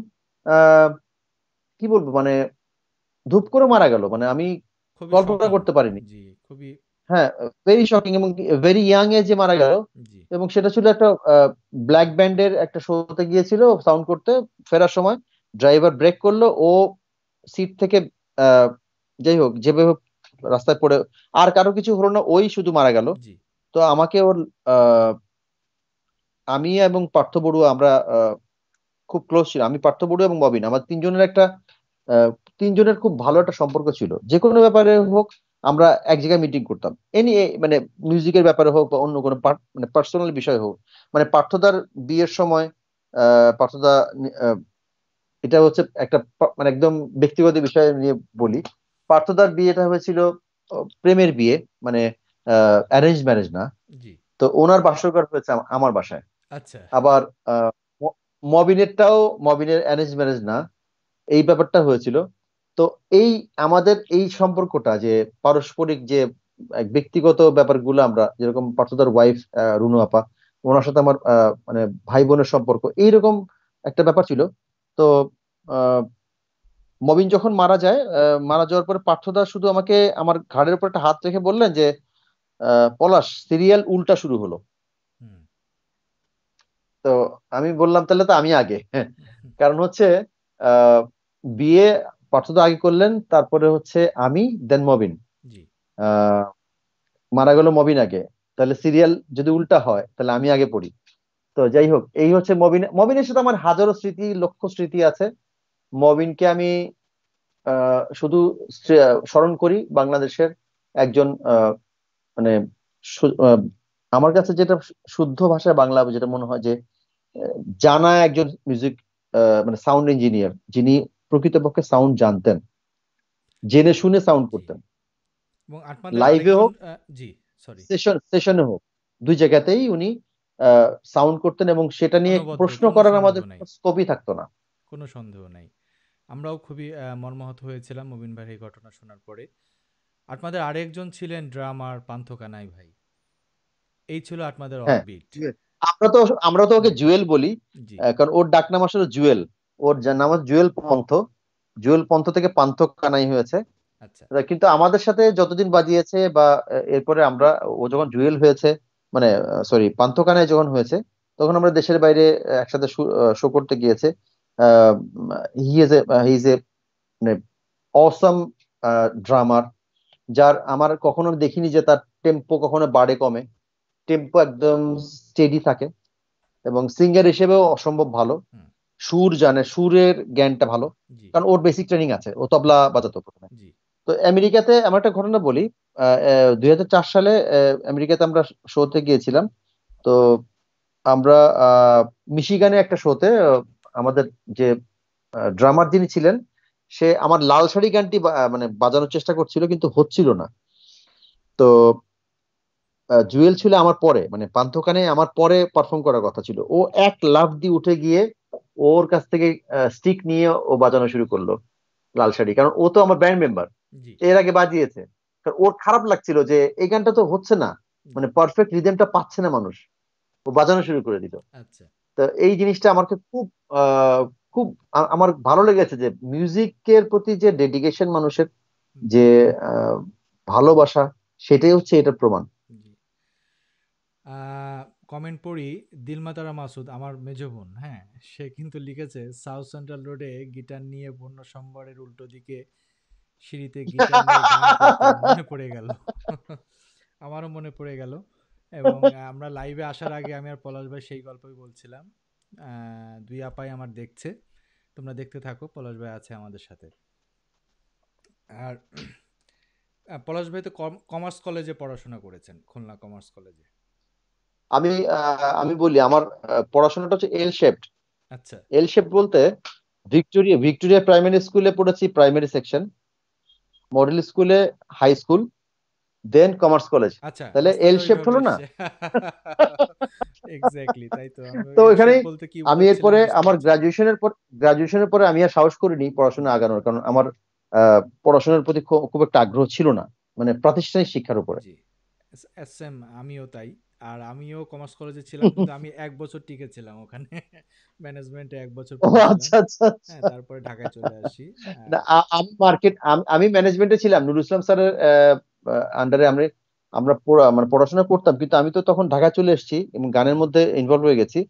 কি বলবো মানে ধূপ করে মারা গেল মানে আমি কল্পনা করতে পারিনি খুবই হ্যাঁ ভেরি শকিং এবং ভেরি ইয়াং এ যে মারা গেল এবং সেটা ছিল একটা ব্ল্যাক ব্যান্ডের একটা শোতে গিয়েছিল সাউন্ড করতে ফেরার সময় ড্রাইভার ব্রেক করলো ও সিট থেকে যাই হোক যেভাবে রাস্তায় পড়ে আর কারো কিছু হলো না ওই শুধু মারা গেল তো আমাকে ওর আমি এবং পার্থ বড়ুয়া আমরা খুব ক্লোজ ছিল আমি পার্থ বড়ুয়া এবং ববিন আমার তিনজনের একটা তিনজনের খুব ভালো একটা সম্পর্ক ছিল যে কোনো ব্যাপারে হোক আমরা এক জায়গায় মিটিং করতাম এনি মানে মিউজিকের ব্যাপারে হোক বা অন্য কোনো মানে পার্সোনাল বিষয় হোক মানে পার্থদার বিয়ের সময় পার্থদা এটা হচ্ছে একটা মানে একদম ব্যক্তিগত বিষয় নিয়ে বলি পার্থদার বিয়েটা হয়েছিল প্রেমের বিয়ে মানে অ্যারেঞ্জ ম্যারেজ না তো ওনার বাসরকার হয়েছে আমার বাসায় আচ্ছা আবার মবিনেরটাও মবিনের অ্যারেঞ্জ ম্যারেজ না এই ব্যাপারটা হয়েছিল তো এই আমাদের এই সম্পর্কটা যে পারস্পরিক যে ব্যক্তিগত ব্যাপারগুলো আমরা যেরকম পার্থদার ওয়াইফ রুনু আপা ওনার সাথে আমার মানে ভাই বোনের সম্পর্ক এইরকম একটা ব্যাপার ছিল তো মবিন যখন মারা যায় মারা যাওয়ার পরে পার্থদা শুধু আমাকে আমার ঘাড়ের উপর একটা হাত রেখে বললেন যে পলাশ সিরিয়াল উল্টা শুরু হলো তো আমি বললাম তাহলে তো আমি আগে হ্যাঁ, কারণ হচ্ছে বিয়ে পার্থ তো আগে করলেন তারপরে হচ্ছে আমি দেন মবিন মারা গেল মবিন আগে তাহলে সিরিয়াল যদি উল্টা হয় তাহলে আমি আগে পড়ি তো যাই হোক এই হচ্ছে মবিন মবিনের সাথে আমার হাজারো স্মৃতি লক্ষ স্মৃতি আছে মবিনকে আমি শুধু স্মরণ করি বাংলাদেশের একজন মানে আমার কাছে যেটা শুদ্ধ ভাষায় বাংলা যেটা মনে হয় যে জানা একজন মিউজিক মানে সাউন্ড ইঞ্জিনিয়ার যিনি প্রকৃতপক্ষে সাউন্ড জানতেন জেনে শুনে সাউন্ড করতেন লাইভে হোক সেশনে হোক দুই জায়গাতেই উনি সাউন্ড করতেন এবং সেটা নিয়ে প্রশ্ন করার আমাদের স্কোপই থাকতো না কোনো সন্দেহ নাই আমরাও খুবই মর্মাহত হয়েছিলাম মুবিন ভাইয়ের ঘটনা শোনার পরে আটমাদের আরেকজন ছিলেন ড্রামার পান্থকানাই ভাই এই ছিল আটমাদের অফবিট হ্যাঁ, আমরা তো আমরা তো ওকে জুয়েল বলি কারণ ওর ডাকনাম আসলে জুয়েল ওর যার নাম হচ্ছে জুয়েল পন্থ জুয়েল পন্থ থেকে পান্থ কানাই হয়েছে আচ্ছা। কিন্তু আমাদের সাথে যতদিন বাজিয়েছে বা এরপরে আমরা ও যখন জুয়েল হয়েছে মানে সরি পান্থ কানাই যখন হয়েছে তখন আমরা দেশের বাইরে একসাথে শো করতে গিয়েছে হি ইজ এ মানে অসম ড্রামার যার আমার কখনো দেখিনি যে তার টেম্পো কখনো বাড়ে কমে টেম্পো একদম স্টেডি থাকে এবং সিঙ্গার হিসেবেও অসম্ভব ভালো সুর জানে সুরের জ্ঞানটা ভালো কারণ ওর বেসিক ট্রেনিং আছে ও তবলা বাজাতো প্রথমে তো আমেরিকাতে আমার একটা ঘটনা বলি দুই সালে আমেরিকাতে আমরা শোতে গিয়েছিলাম তো আমরা মিশিগানে একটা শোতে আমাদের যে ড্রামার যিনি ছিলেন সে আমার লাল শাড়ি গানটি মানে বাজানোর চেষ্টা করছিল কিন্তু হচ্ছিল না তো জুয়েল ছিল আমার পরে মানে পান্থকানে আমার পরে পারফর্ম করার কথা ছিল ও এক লাভ দিয়ে উঠে গিয়ে ওর কাছ থেকে স্টিক নিয়ে ও বাজানো শুরু করলো লাল শাড়ি কারণ ও তো আমার ব্যান্ড মেম্বার এর আগে বাজিয়েছে ওর খারাপ লাগছিল যে এই গানটা তো হচ্ছে না মানে পারফেক্ট রিদেমটা পাচ্ছে না মানুষ ও বাজানো শুরু করে দিল আচ্ছা। তো এই জিনিসটা আমাকে খুব খুব আমার ভালো লেগেছে যে মিউজিকের প্রতি যে ডেডিকেশন মানুষের যে ভালোবাসা সেটাই হচ্ছে এটার প্রমাণ কমেন্ট পড়ি দিলমাতারা মাসুদ আমার মেজো বোন হ্যাঁ সে কিন্তু লিখেছে সাউথ সেন্ট্রাল রোডে গিটার নিয়ে পণ্য সম্ভারের উল্টো দিকে সিঁড়িতে গিটার মনে পড়ে গেল আমারও মনে পড়ে গেল এবং আমরা লাইভে আসার আগে আমি আর পলাশ ভাই সেই গল্পই বলছিলাম দুই আপাই আমার দেখছে তোমরা দেখতে থাকো পলাশ ভাই আছে আমাদের সাথে আর পলাশ ভাই তো কমার্স কলেজে পড়াশোনা করেছেন খুলনা কমার্স কলেজে আমি আমি বলি আমার পড়াশোনাটা হচ্ছে এল শেপড আচ্ছা এল শেপ বলতে ভিক্টোরিয়া ভিক্টোরিয়া প্রাইমারি স্কুলে পড়েছি প্রাইমারি সেকশন মডেল স্কুলে high school then commerce college তাহলে এল শেপ হলো না এক্স্যাক্টলি তাই তো তো এখানে আমি এরপরে আমার গ্রাজুয়েশনের পর গ্রাজুয়েশনের পরে আমি আর সাহস করিনি পড়াশোনা আগানোর কারণ আমার পড়াশোনার প্রতি খুব একটা আগ্রহ ছিল না মানে প্রাতিষ্ঠানিক শিক্ষার উপরে আমিও তাই আর আমিও কমার্স কলেজে ছিলাম কিন্তু আমি এক বছর ছিলাম ওখানে ম্যানেজমেন্টে এক বছর আচ্ছা আচ্ছা, আচ্ছা। হ্যাঁ, তারপরে ঢাকায় চলে আসি হ্যাঁ। আমি মার্কেট আমি ম্যানেজমেন্টে ছিলাম নুরুল ইসলাম স্যারের আন্ডারে আমরা আমরা পড়া মানে পড়াশোনা করতাম কিন্তু আমি তো তখন ঢাকা চলে এসেছি এবং গানের মধ্যে ইনভলভ হয়ে গেছি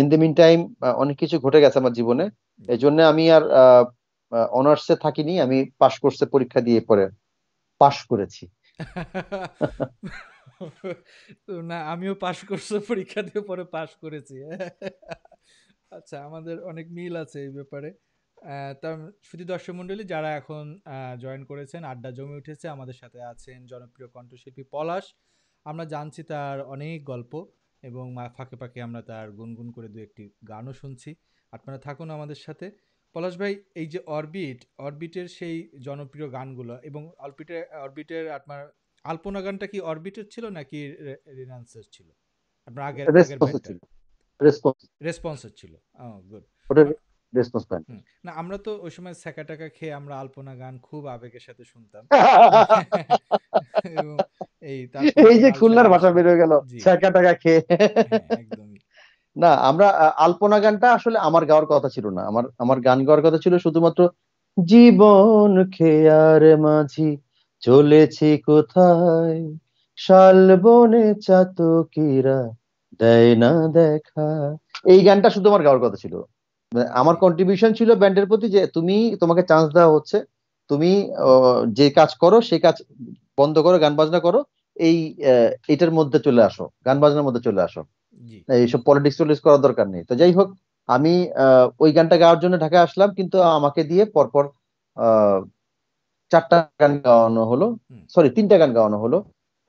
ইন দ্য মিন টাইম অনেক কিছু ঘটে গেছে আমার জীবনে এই জন্য আমি আর অনার্সে থাকিনি আমি পাশ কোর্সে পরীক্ষা দিয়ে পরে পাশ করেছি না আমিও পাশ করছি পরীক্ষা দিয়ে পরে পাশ করেছি আচ্ছা আমাদের অনেক মিল আছে এই ব্যাপারে তার শুধু দর্শক মন্ডলী যারা এখন জয়েন করেছেন আড্ডা জমে উঠেছে আমাদের সাথে আছেন জনপ্রিয় কণ্ঠশিল্পী পলাশ আমরা জানছি তার অনেক গল্প এবং মা ফাঁকে ফাঁকে আমরা তার গুনগুন করে দু একটি গানও শুনছি আপনারা থাকুন আমাদের সাথে পলাশ ভাই এই যে অরবিট অরবিটের সেই জনপ্রিয় গানগুলো এবং অরবিটের অরবিটের আপনার আলপনা গানটা কি অরবিটের ছিল নাকি রিনান্সের ছিল আপনার আগের রেসপন্স ছিল রেসপন্স রেসপন্সের ছিল ও গুড ওটা রেসপন্স পাই না আমরা তো ওই সময় সেকা টাকা খেয়ে আমরা আলপনা গান খুব আবেগের সাথে শুনতাম এই এই যে খুলনার ভাষা বের হয়ে গেল সেকা টাকা খেয়ে হ্যাঁ, একদমই না আমরা আলপনা গানটা আসলে আমার গাওয়ার কথা ছিল না আমার আমার গান গাওয়ার কথা ছিল শুধুমাত্র জীবন খেয়ার মাঝি চলেছি কোথায় শালবনে চাতকিরা দেয় না দেখা এই গানটা শুধু আমার গাওয়ার কথা ছিল আমার কন্ট্রিবিউশন ছিল ব্যান্ডের প্রতি যে তুমি তোমাকে চান্স দেওয়া হচ্ছে তুমি যে কাজ করো সে কাজ বন্ধ করো গান বাজনা করো এই এটার মধ্যে চলে আসো গান বাজনার মধ্যে চলে আসো এইসব পলিটিক্স টলিটিক্স করার দরকার নেই তো যাই হোক আমি ওই গানটা গাওয়ার জন্য ঢাকায় আসলাম কিন্তু আমাকে দিয়ে পরপর চারটা গান গাওয়ানো হলো সরি তিনটা গান গাওয়ানো হলো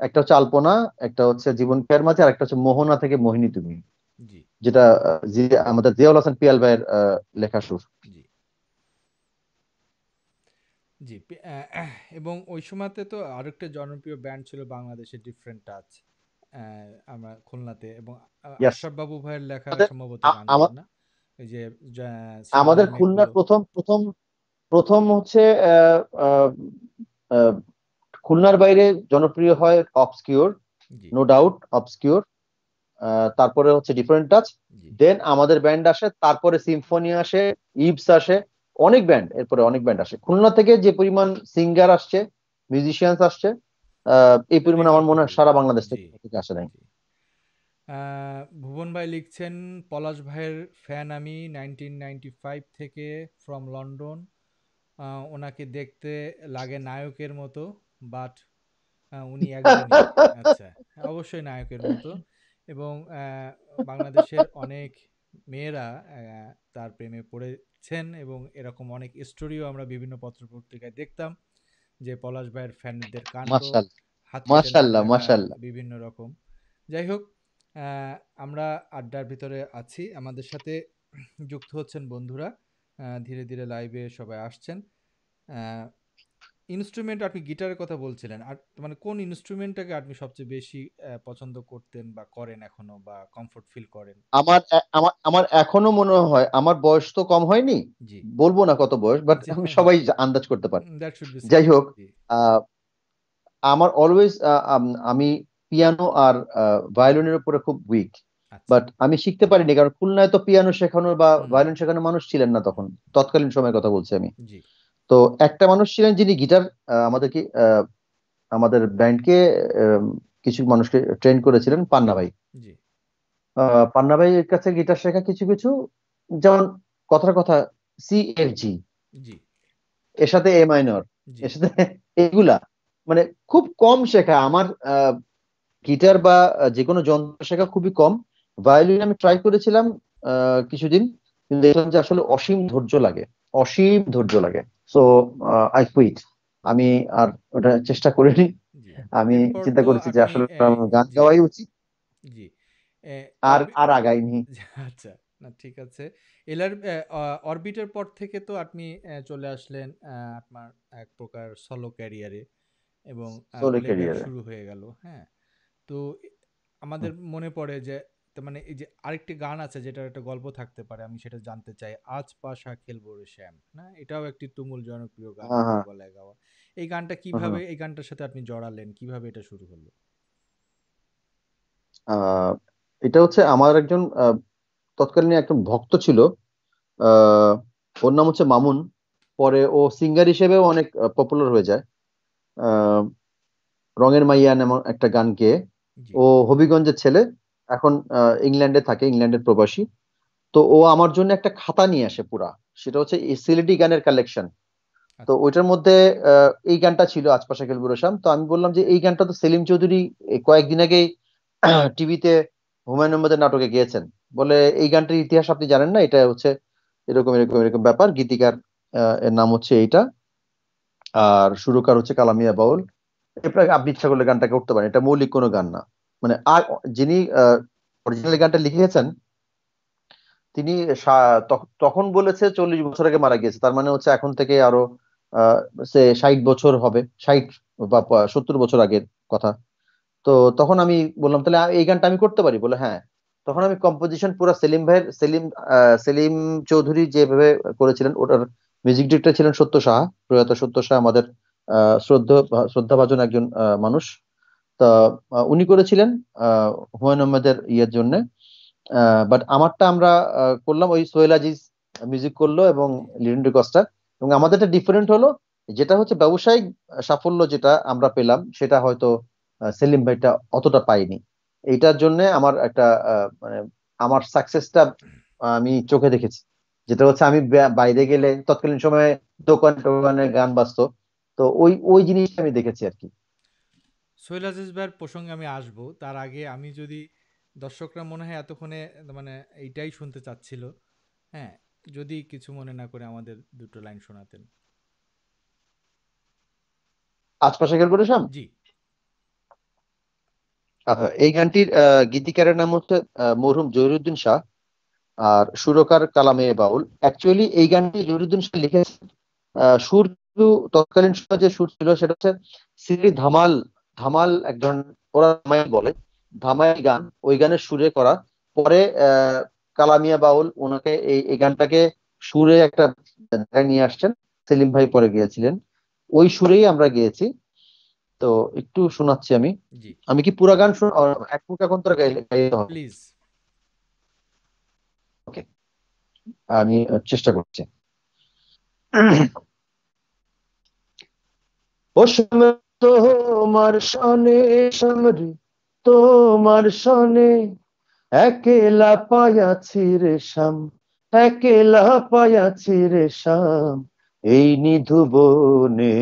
একটা হচ্ছে আলপনা একটা হচ্ছে জীবন ফের মাঝে আর একটা হচ্ছে মোহনা থেকে মোহিনী তুমি যেটা আমাদের জিয়াউল হাসান পিয়াল ভাইয়ের লেখা সুর জি এবং ওই সময়তে তো আরেকটা জনপ্রিয় ব্যান্ড ছিল বাংলাদেশে ডিফারেন্ট টাচ আমরা খুলনাতে এবং আশরাফ বাবু ভাইয়ের লেখা সম্ভবত আমাদের খুলনার প্রথম প্রথম প্রথম হচ্ছে খুলনার বাইরে জনপ্রিয় হয় অবসকিউর নো ডাউট অবসকিউর তারপরে হচ্ছে ডিফারেন্ট টাচ দেন আমাদের ব্যান্ড আসে তারপরে সিম্ফনি আসে ইভস আসে অনেক ব্যান্ড এরপরে অনেক ব্যান্ড আসে খুলনা থেকে যে পরিমাণ সিঙ্গার আসছে মিউজিশিয়ানস আসছে এই পরিমাণ আমার মনে হয় সারা বাংলাদেশ থেকে আসে নাই ভুবন ভাই লিখছেন পলাশ ভাইয়ের ফ্যান আমি নাইনটিন নাইনটি ফাইভ থেকে ফ্রম লন্ডন ওনাকে দেখতে লাগে নায়কের মতো বাট উনি একজন আচ্ছা অবশ্যই নায়কের মতো এবং বাংলাদেশের অনেক মেয়েরা তার প্রেমে পড়েছেন এবং এরকম অনেক স্টোরিও আমরা বিভিন্ন পত্র পত্রিকায় দেখতাম যে পলাশ ভাইয়ের ফ্যানদের কাণ্ড বিভিন্ন রকম যাই হোক আমরা আড্ডার ভিতরে আছি আমাদের সাথে যুক্ত হচ্ছেন বন্ধুরা ধীরে ধীরে লাইভে সবাই আসছেন ইনস্ট্রুমেন্ট আপনি গিটারের কথা বলছিলেন আর মানে কোন ইনস্ট্রুমেন্টটাকে আপনি সবচেয়ে বেশি পছন্দ করতেন বা করেন এখনো বা কমফোর্ট ফিল করেন আমার আমার এখনো মনে হয় আমার বয়স তো কম হয়নি বলবো না কত বয়স বাট আমি সবাই আন্দাজ করতে পারি mm, যাই হোক আমার অলওয়েজ আমি পিয়ানো আর ভায়োলিনের উপরে খুব উইক বাট আচ্ছা। আমি শিখতে পারিনি কারণ খুলনায় তো পিয়ানো শেখানোর বা ভায়োলিন শেখানোর মানুষ ছিলেন না তখন তৎকালীন সময়ের কথা বলছি আমি তো একটা মানুষ ছিলেন যিনি গিটার আমাদেরকে আমাদের ব্যান্ডকে কিছু মানুষকে ট্রেন করেছিলেন পান্না ভাই পান্না ভাইয়ের কাছে গিটার শেখা কিছু কিছু যেমন কথার কথা সি এফ জি এর সাথে এ মাইনর এর সাথে এগুলা মানে খুব কম শেখা আমার গিটার বা যে কোনো যন্ত্র শেখা খুবই কম ভায়োলিন আমি ট্রাই করেছিলাম কিছুদিন কিন্তু দেখলাম যে আসলে অসীম ধৈর্য লাগে অসীম ধৈর্য লাগে সো আই কুইট আমি আর ওটা চেষ্টা করিনি আমি চিন্তা করেছি যে আসলে গান গাওয়াই উচিত জি আর আর আগাইনি আচ্ছা না ঠিক আছে এলার অরবিটের পর থেকে তো আপনি চলে আসলেন আপনার এক প্রকার সলো ক্যারিয়ারে এবং শুরু হয়ে গেল হ্যাঁ তো আমাদের মনে পড়ে যে মানে এই যে আরেকটি গান আছে যেটার একটা গল্প থাকতে পারে আমি সেটা জানতে চাই আজ পাশা খেলবো রে শ্যাম না হ্যাঁ? এটাও একটি তুমুল জনপ্রিয় গান হ্যাঁ, হ্যাঁ। বলা গাওয়া এই গানটা কিভাবে এই গানটার সাথে আপনি জড়ালেন কিভাবে এটা শুরু হলো এটা হচ্ছে আমার একজন তৎকালীন একজন ভক্ত ছিল ওর নাম হচ্ছে মামুন পরে ও সিঙ্গার হিসেবেও অনেক পপুলার হয়ে যায় রঙের মাইয়া নামক একটা গান গেয়ে ও হবিগঞ্জের ছেলে এখন ইংল্যান্ডে থাকে ইংল্যান্ডের প্রবাসী তো ও আমার জন্য একটা খাতা নিয়ে আসে পুরা সেটা হচ্ছে সিলেটি গানের কালেকশন আচ্ছা। তো ওইটার মধ্যে এই গানটা ছিল আজপাশা খেলবুর রসাম তো আমি বললাম যে এই গানটা তো সেলিম চৌধুরী কয়েকদিন আগে টিভিতে হুমায়ুন আহমেদের নাটকে গিয়েছেন বলে এই গানটির ইতিহাস আপনি জানেন না এটা হচ্ছে এরকম এরকম এরকম ব্যাপার গীতিকার এর নাম হচ্ছে এইটা আর সুরকার হচ্ছে কালামিয়া বাউল এরপরে আপনি ইচ্ছা করলে গানটাকে উঠতে পারেন এটা মৌলিক কোনো গান না মানে যিনি অরিজিনাল গানটা লিখেছেন তিনি তখন বলেছে চল্লিশ বছর আগে মারা গিয়েছে তার মানে হচ্ছে এখন থেকে আরো সে ষাট বছর হবে ষাট বা সত্তর বছর আগের কথা তো তখন আমি বললাম তাহলে এই গানটা আমি করতে পারি বলে হ্যাঁ তখন আমি কম্পোজিশন পুরো সেলিম ভাইয়ের সেলিম সেলিম চৌধুরী যেভাবে করেছিলেন ওটার মিউজিক ডিরেক্টর ছিলেন সত্য সাহা প্রয়াত সত্য সাহা আমাদের শ্রদ্ধা শ্রদ্ধাভাজন একজন মানুষ তা উনি করেছিলেন হুমায়ুন আহমেদের ইয়ের জন্য বাট আমারটা আমরা করলাম ওই সোহেল আজিজ মিউজিক করলো এবং লিরেন্ডি কস্টার এবং আমাদেরটা ডিফারেন্ট হলো যেটা হচ্ছে ব্যবসায়িক সাফল্য যেটা আমরা পেলাম সেটা হয়তো সেলিম ভাইটা অতটা পাইনি এইটার জন্য আমার একটা মানে আমার সাকসেসটা আমি চোখে দেখেছি যেটা হচ্ছে আমি বাইরে গেলে তৎকালীন সময়ে দোকান টোকানে গান বাজতো তো ওই ওই জিনিসটা আমি দেখেছি আর কি সোহেল আজিজ ভাইয়ের প্রসঙ্গে আমি আসব তার আগে আমি যদি দর্শকরা মনে হয় এতক্ষণে মানে এইটাই শুনতে চাচ্ছিল হ্যাঁ যদি কিছু মনে না করে আমাদের দুটো লাইন শোনাতেন জি আচ্ছা এই গানটির গীতিকারের নাম হচ্ছে মরহুম জহিরুদ্দিন শাহ আর সুরকার কালামে বাউল অ্যাকচুয়ালি এই গানটি জহিরুদ্দিন শাহ লিখেছেন সুর তৎকালীন সময় যে সুর ছিল সেটা হচ্ছে শ্রী ধামাল ধামাল এক ধরনের ওরা ধামাইল বলে ধামাইল গান ওই গানের সুরে করা পরে কালামিয়া বাউল ওনাকে এই গানটাকে সুরে একটা নিয়ে আসছেন সেলিম ভাই পরে গিয়েছিলেন ওই সুরেই আমরা গিয়েছি তো একটু শোনাচ্ছি আমি আমি কি পুরা গান এক মুখ এখন তোরা গাইতে হবে ওকে আমি চেষ্টা করছি ও সময় তোমার সনে সামরি তোমার সনে একেলা পায়াছি রে শাম একেলা পায়াছি রে শাম এই নিধু বনে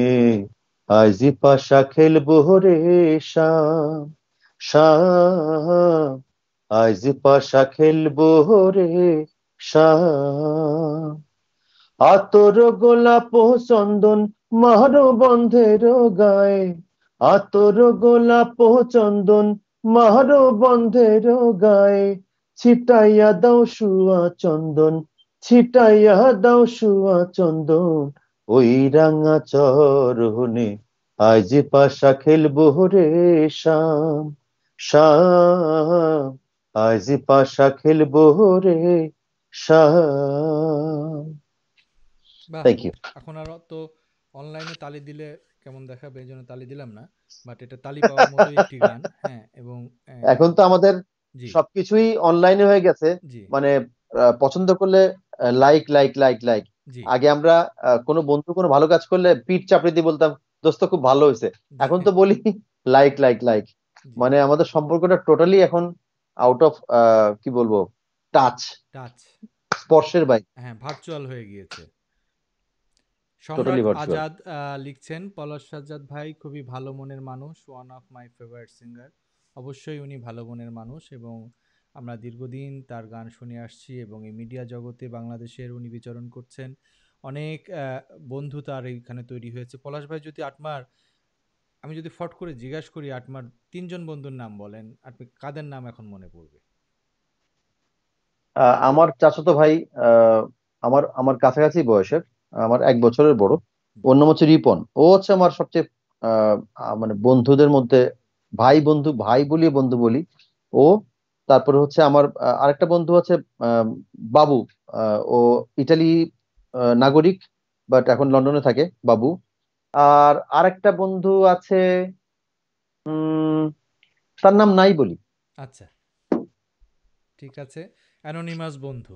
আজি পাশা খেলবো রে শাম শাম আজি পাশা খেলবো রে শাম আতর গোলাপ চন্দন মহর বন্ধের গায়ে আতর গোলাপ চন্দন মহর বন্ধের গায়ে ছিটাইয়া দাও শুয়া চন্দন ছিটাইয়া দাও শুয়া চন্দন ওই রাঙা চরণে আজ পাশা খেলব রে শাম শাম আজ পাশা খেলব রে শাম থ্যাংক ইউ এখন আর তো অনলাইনে তালি দিলে কেমন দেখাবে এই জন্য তালি দিলাম না বাট এটা তালি পাওয়ার মতোই একটি গান হ্যাঁ এবং এখন তো আমাদের সবকিছুই অনলাইনে হয়ে গেছে মানে পছন্দ করলে লাইক লাইক লাইক লাইক আগে আমরা কোন বন্ধু কোনো ভালো কাজ করলে পিঠ চাপড়ে দিয়ে বলতাম দোস্ত খুব ভালো হয়েছে এখন তো বলি লাইক লাইক লাইক মানে আমাদের সম্পর্কটা টোটালি এখন আউট অফ কি বলবো টাচ টাচ স্পর্শের বাইরে হ্যাঁ ভার্চুয়াল হয়ে গিয়েছে আজাদ আহ, লিখছেন পলাশ সাজ্জাদ ভাই খুবই ভালো মনের মানুষ one of my favourite singer অবশ্যই উনি ভালো মনের মানুষ এবং আমরা দীর্ঘদিন তার গান শুনে আসছি এবং এই মিডিয়া জগতে বাংলাদেশের উনি বিচরণ করছেন অনেক আহ, বন্ধু তার এইখানে তৈরি হয়েছে পলাশ ভাই যদি আটমার আমি যদি ফট করে জিজ্ঞেস করি আটমার তিনজন বন্ধুর নাম বলেন আপনি কাদের নাম এখন মনে পড়বে আহ, আমার চাচাতো ভাই আহ, আমার আমার কাছাকাছি বয়সের আমার এক বছরের বড় ওর নাম হচ্ছে রিপন ও হচ্ছে আমার সবচেয়ে মানে বন্ধুদের মধ্যে ভাই বন্ধু ভাই বলি বন্ধু বলি ও তারপরে হচ্ছে আমার আরেকটা বন্ধু আছে বাবু ও ইটালি নাগরিক বাট এখন লন্ডনে থাকে বাবু আর আরেকটা বন্ধু আছে তার নাম নাই বলি আচ্ছা ঠিক আছে অ্যানোনিমাস বন্ধু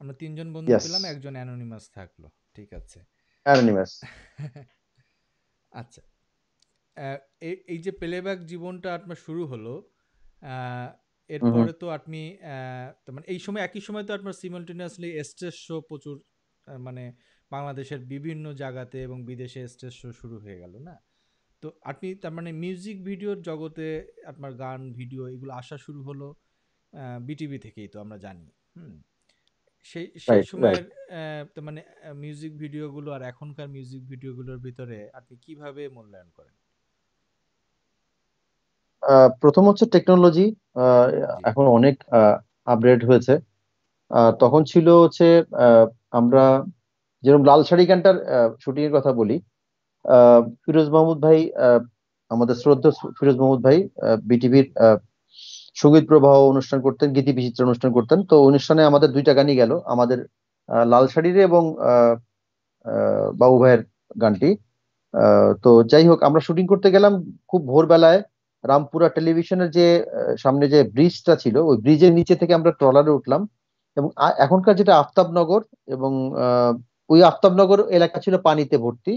আমরা তিনজন বন্ধু ছিলাম একজন অ্যানোনিমাস থাকলো ঠিক আছে অ্যানোনিমাস আচ্ছা এই যে প্লেব্যাক জীবনটা আপনার শুরু হলো এরপরে তো আপনি মানে এই সময় একই সময় তো আপনার সিমলটেনিয়াসলি স্টেজ শো প্রচুর মানে বাংলাদেশের বিভিন্ন জায়গাতে এবং বিদেশে স্টেজ শো শুরু হয়ে গেল না তো আপনি তার মানে মিউজিক ভিডিওর জগতে আপনার গান ভিডিও এগুলো আসা শুরু হলো বিটিভি থেকেই তো আমরা জানি হুম সেই সেই Right, সময়ের মানে মিউজিক ভিডিওগুলো আর এখনকার মিউজিক ভিডিওগুলোর ভিতরে আপনি কিভাবে মূল্যায়ন করেন আহ, প্রথম হচ্ছে টেকনোলজি জি এখন অনেক আপগ্রেড হয়েছে আহ, তখন ছিল হচ্ছে আহ, আমরা যেরকম লাল শাড়ি গানটার শুটিং এর কথা বলি আহ, ফিরোজ মাহমুদ ভাই আহ, আমাদের শ্রদ্ধা ফিরোজ মাহমুদ ভাই বিটিভির সঙ্গীত প্রবাহ অনুষ্ঠান করতেন গীতি বিচিত্র অনুষ্ঠান করতেন তো অনুষ্ঠানে আমাদের দুইটা গানই গেল আমাদের লাল শাড়ির এবং বাবু ভাইয়ের গানটি তো যাই হোক আমরা শুটিং করতে গেলাম খুব ভোরবেলায় রামপুরা টেলিভিশনের যে সামনে যে ব্রিজটা ছিল ওই ব্রিজের নিচে থেকে আমরা ট্রলারে উঠলাম এবং এখনকার যেটা আফতাবনগর এবং ওই আফতাবনগর এলাকা ছিল পানিতে ভর্তি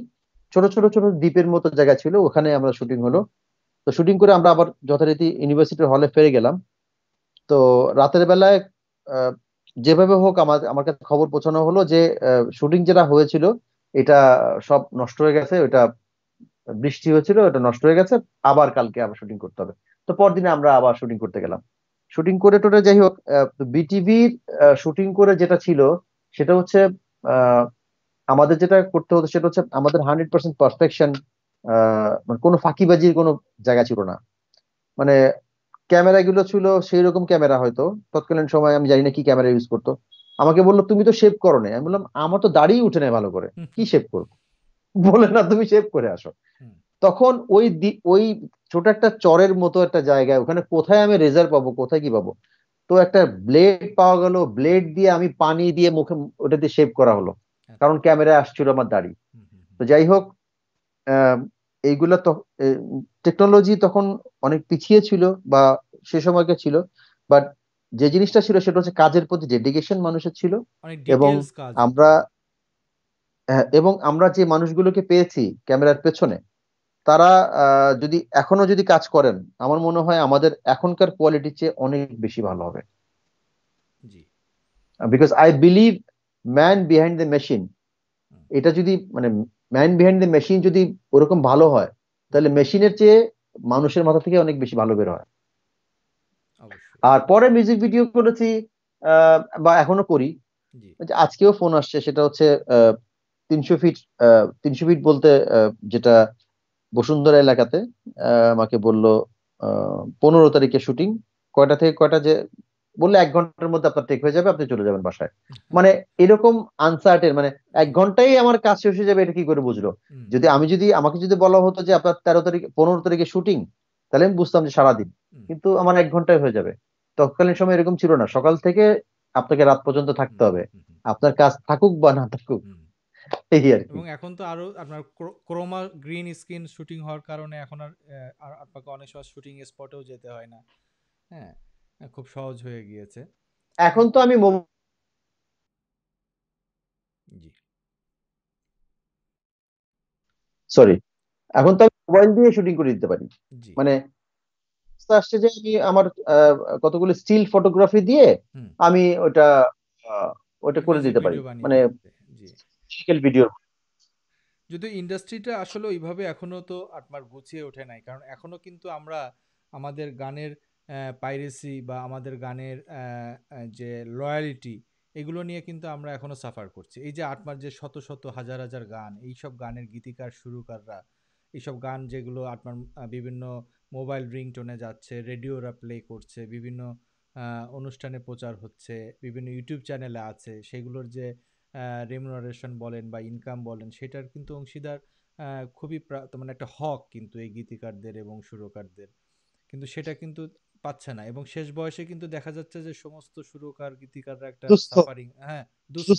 ছোট ছোট ছোট দ্বীপের মতো জায়গা ছিল ওখানে আমরা শুটিং হলো তো শুটিং করে আমরা আবার যথারীতি ইউনিভার্সিটির হলে ফিরে গেলাম তো রাতের বেলায় যেভাবে হোক আমার আমার কাছে খবর পৌঁছানো হলো যে শুটিং যেটা হয়েছিল এটা সব নষ্ট হয়ে গেছে ওটা বৃষ্টি হয়েছিল ওটা নষ্ট হয়ে গেছে আবার কালকে আবার শুটিং করতে হবে তো পরদিনে আমরা আবার শুটিং করতে গেলাম শুটিং করে টোটে যাই হোক বিটিভির শুটিং করে যেটা ছিল সেটা হচ্ছে আমাদের যেটা করতে হতো সেটা হচ্ছে আমাদের হান্ড্রেড পার্সেন্ট পারফেকশন মানে কোনো ফাঁকিবাজির কোনো জায়গা ছিল না মানে ক্যামেরাগুলো ছিল সেই রকম ক্যামেরা হয়তো তৎকালীন সময় আমি জানি না কি ক্যামেরা ইউজ করতো আমাকে বললো তুমি তো শেভ করো না আমি বললাম আমার তো দাড়িই উঠে নেয় ভালো করে কি শেভ করবো বলে না তুমি শেভ করে আসো তখন ওই ওই ছোট একটা চরের মতো একটা জায়গায় ওখানে কোথায় আমি রেজার পাবো কোথায় কি পাবো তো একটা ব্লেড পাওয়া গেল ব্লেড দিয়ে আমি পানি দিয়ে মুখে ওটা দিয়ে শেভ করা হলো আচ্ছা। কারণ ক্যামেরায় আসছিল আমার দাড়ি তো যাই হোক এইগুলা টেকনোলজি তখন অনেক পিছিয়ে ছিল বা সে সময়কে ছিল বাট যে জিনিসটা ছিল সেটা হচ্ছে কাজের প্রতি ডেডিকেশন মানুষের ছিল এবং আমরা হ্যাঁ, এবং আমরা যে মানুষগুলোকে পেয়েছি ক্যামেরার পেছনে তারা যদি এখনো যদি কাজ করেন আমার মনে হয় আমাদের এখনকার কোয়ালিটির চেয়ে অনেক বেশি ভালো হবে because I believe man behind the machine এটা যদি মানে ম্যান বিহাইন্ড দ্য মেশিন যদি ওরকম ভালো হয় তাহলে মেশিনের চেয়ে মানুষের মাথা থেকে অনেক বেশি ভালো বের হয় আর পরে মিউজিক ভিডিও করেছি বা এখনো করি আজকেও ফোন আসছে সেটা হচ্ছে তিনশো ফিট তিনশো ফিট বলতে যেটা বসুন্ধরা এলাকাতে আমাকে বলল পনেরো তারিখে শুটিং কয়টা থেকে কয়টা যে বললে এক ঘন্টার মধ্যে আপনার ঠিক হয়ে যাবে আপনি চলে যাবেন বাসায় মানে এরকম আনসার্টেন মানে এক ঘন্টাই আমার কাজ শেষ হয়ে যাবে এটা কি করে বুঝলো যদি আমি যদি আমাকে যদি বলা হতো যে আপনার তেরো তারিখ পনেরো তারিখে শুটিং তাহলে আমি বুঝতাম যে সারাদিন কিন্তু আমার এক ঘন্টায় হয়ে যাবে তৎকালীন সময় এরকম ছিল না সকাল থেকে আপনাকে রাত পর্যন্ত থাকতে হবে আপনার কাজ থাকুক বা না থাকুক এই আর এবং এখন তো আরো আপনার ক্রোমা গ্রিন স্ক্রিন শুটিং হওয়ার কারণে এখন আর আপনাকে অনেক সময় শুটিং স্পটেও যেতে হয় না হ্যাঁ খুব সহজ হয়ে গিয়েছে এখন তো আমি জি সরি এখন তো মোবাইল দিয়ে শুটিং করে দিতে পারি মানে আসছে যে আমি আমার কতগুলো স্টিল ফটোগ্রাফি দিয়ে আমি ওটা ওটা করে দিতে পারি মানে ভিডিও যদি ইন্ডাস্ট্রিটা আসলে ওইভাবে এখনো তো আটমার গুছিয়ে ওঠে নাই কারণ এখনো কিন্তু আমরা আমাদের গানের পাইরেসি বা আমাদের গানের যে লয়ালিটি এগুলো নিয়ে কিন্তু আমরা এখনও সাফার করছি এই যে আটমার যে শত শত হাজার হাজার গান এই সব গানের গীতিকার সুরকাররা এইসব গান যেগুলো আপনার বিভিন্ন মোবাইল রিংটোনে যাচ্ছে রেডিওরা প্লে করছে বিভিন্ন অনুষ্ঠানে প্রচার হচ্ছে বিভিন্ন ইউটিউব চ্যানেলে আছে সেগুলোর যে রেমুনারেশন বলেন বা ইনকাম বলেন সেটার কিন্তু অংশীদার খুবই মানে একটা হক কিন্তু এই গীতিকারদের এবং সুরকারদের কিন্তু সেটা কিন্তু পাচ্ছে না এবং শেষ বয়সে কিন্তু দেখা যাচ্ছে যে সমস্ত সুরকার গীতিকাররা একটা সাফারিং হ্যাঁ দুস্থ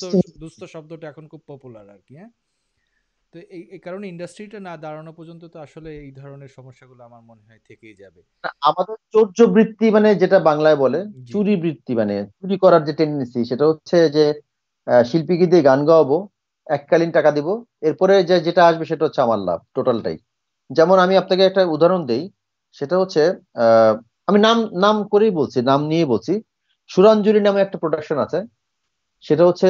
দুস্থ শব্দটা এখন খুব পপুলার আর কি হ্যাঁ তো এই এই কারণে ইন্ডাস্ট্রিটা না দাঁড়ানো পর্যন্ত তো আসলে এই ধরনের সমস্যাগুলো আমার মনে হয় থেকেই যাবে আমাদের চৌর্য বৃত্তি মানে যেটা বাংলায় বলে চুরি বৃত্তি মানে চুরি করার যে টেন্ডেন্সি সেটা হচ্ছে যে শিল্পীকে দিয়ে গান গাওয়াবো এককালীন টাকা দিব এরপরে যে যেটা আসবে সেটা হচ্ছে আমার লাভ টোটালটাই যেমন আমি আপনাকে একটা উদাহরণ দেই সেটা হচ্ছে আহ আমি নাম নাম করেই বলছি নাম নিয়ে বলছি সুরাঞ্জলি নামে একটা প্রোডাকশন আছে সেটা হচ্ছে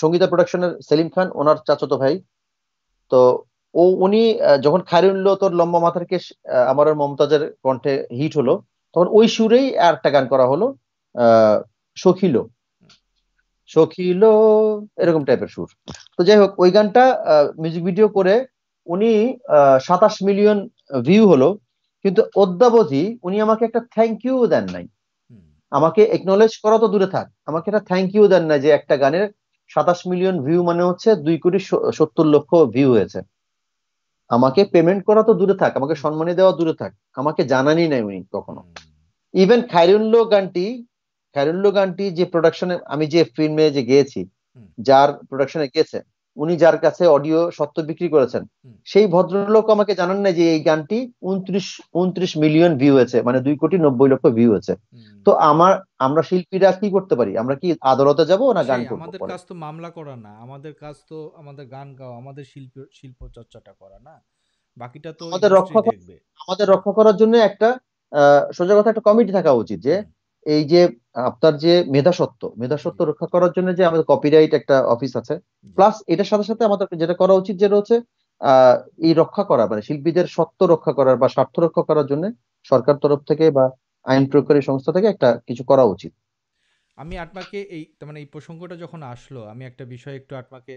সঙ্গীতা প্রোডাকশনের সেলিম খান ওনার চাচাতো ভাই তো ও উনি যখন খায়রুল্লো তোর লম্বা মাথার কেশ আমার মমতাজের কণ্ঠে হিট হলো তখন ওই সুরেই আর একটা গান করা হলো সখিল সখিল এরকম টাইপের সুর তো যাই হোক ওই গানটা মিউজিক ভিডিও করে উনি সাতাশ মিলিয়ন ভিউ হলো কিন্তু অদ্যাবধি উনি আমাকে একটা থ্যাংক ইউ দেন নাই আমাকে একনোলেজ করা তো দূরে থাক আমাকে একটা থ্যাংক ইউ দেন নাই যে একটা গানের সাতাশ মিলিয়ন ভিউ মানে হচ্ছে দুই কোটি সত্তর লক্ষ ভিউ হয়েছে আমাকে পেমেন্ট করা তো দূরে থাক আমাকে সম্মানী দেওয়া দূরে থাক আমাকে জানানি নাই উনি কখনো ইভেন খাইরুল্লো গানটি খাইরুল্লো গানটি যে প্রোডাকশনে আমি যে ফিল্মে যে গেয়েছি যার প্রোডাকশনে গেছে উনি যার কাছে অডিও সত্য বিক্রি করেছেন সেই ভদ্রলোক আমাকে জানান না যে এই গানটি উনত্রিশ উনত্রিশ মিলিয়ন ভিউ হয়েছে মানে দুই কোটি নব্বই লক্ষ ভিউ হয়েছে তো আমার আমরা শিল্পীরা কি করতে পারি আমরা কি আদালতে যাব না গান করব আমাদের কাজ তো মামলা করা না আমাদের কাজ তো আমাদের গান গাওয়া আমাদের শিল্প শিল্প চর্চাটা করা না বাকিটা তো আমাদের রক্ষা আমাদের রক্ষা করার জন্য একটা সোজা কথা একটা কমিটি থাকা উচিত যে এই যে আপনার যে মেধাসত্ব মেধাসত্ব রক্ষা করার জন্য যে আমাদের কপিরাইট একটা অফিস আছে প্লাস এটার সাথে সাথে আমাদের যেটা করা উচিত যেটা হচ্ছে এই রক্ষা করা মানে শিল্পীদের সত্য রক্ষা করার বা স্বার্থ রক্ষা করার জন্য সরকার তরফ থেকে বা আইন প্রয়োগকারী সংস্থা থেকে একটা কিছু করা উচিত আমি আটমাকে এই মানে এই প্রসঙ্গটা যখন আসলো আমি একটা বিষয় একটু আটমাকে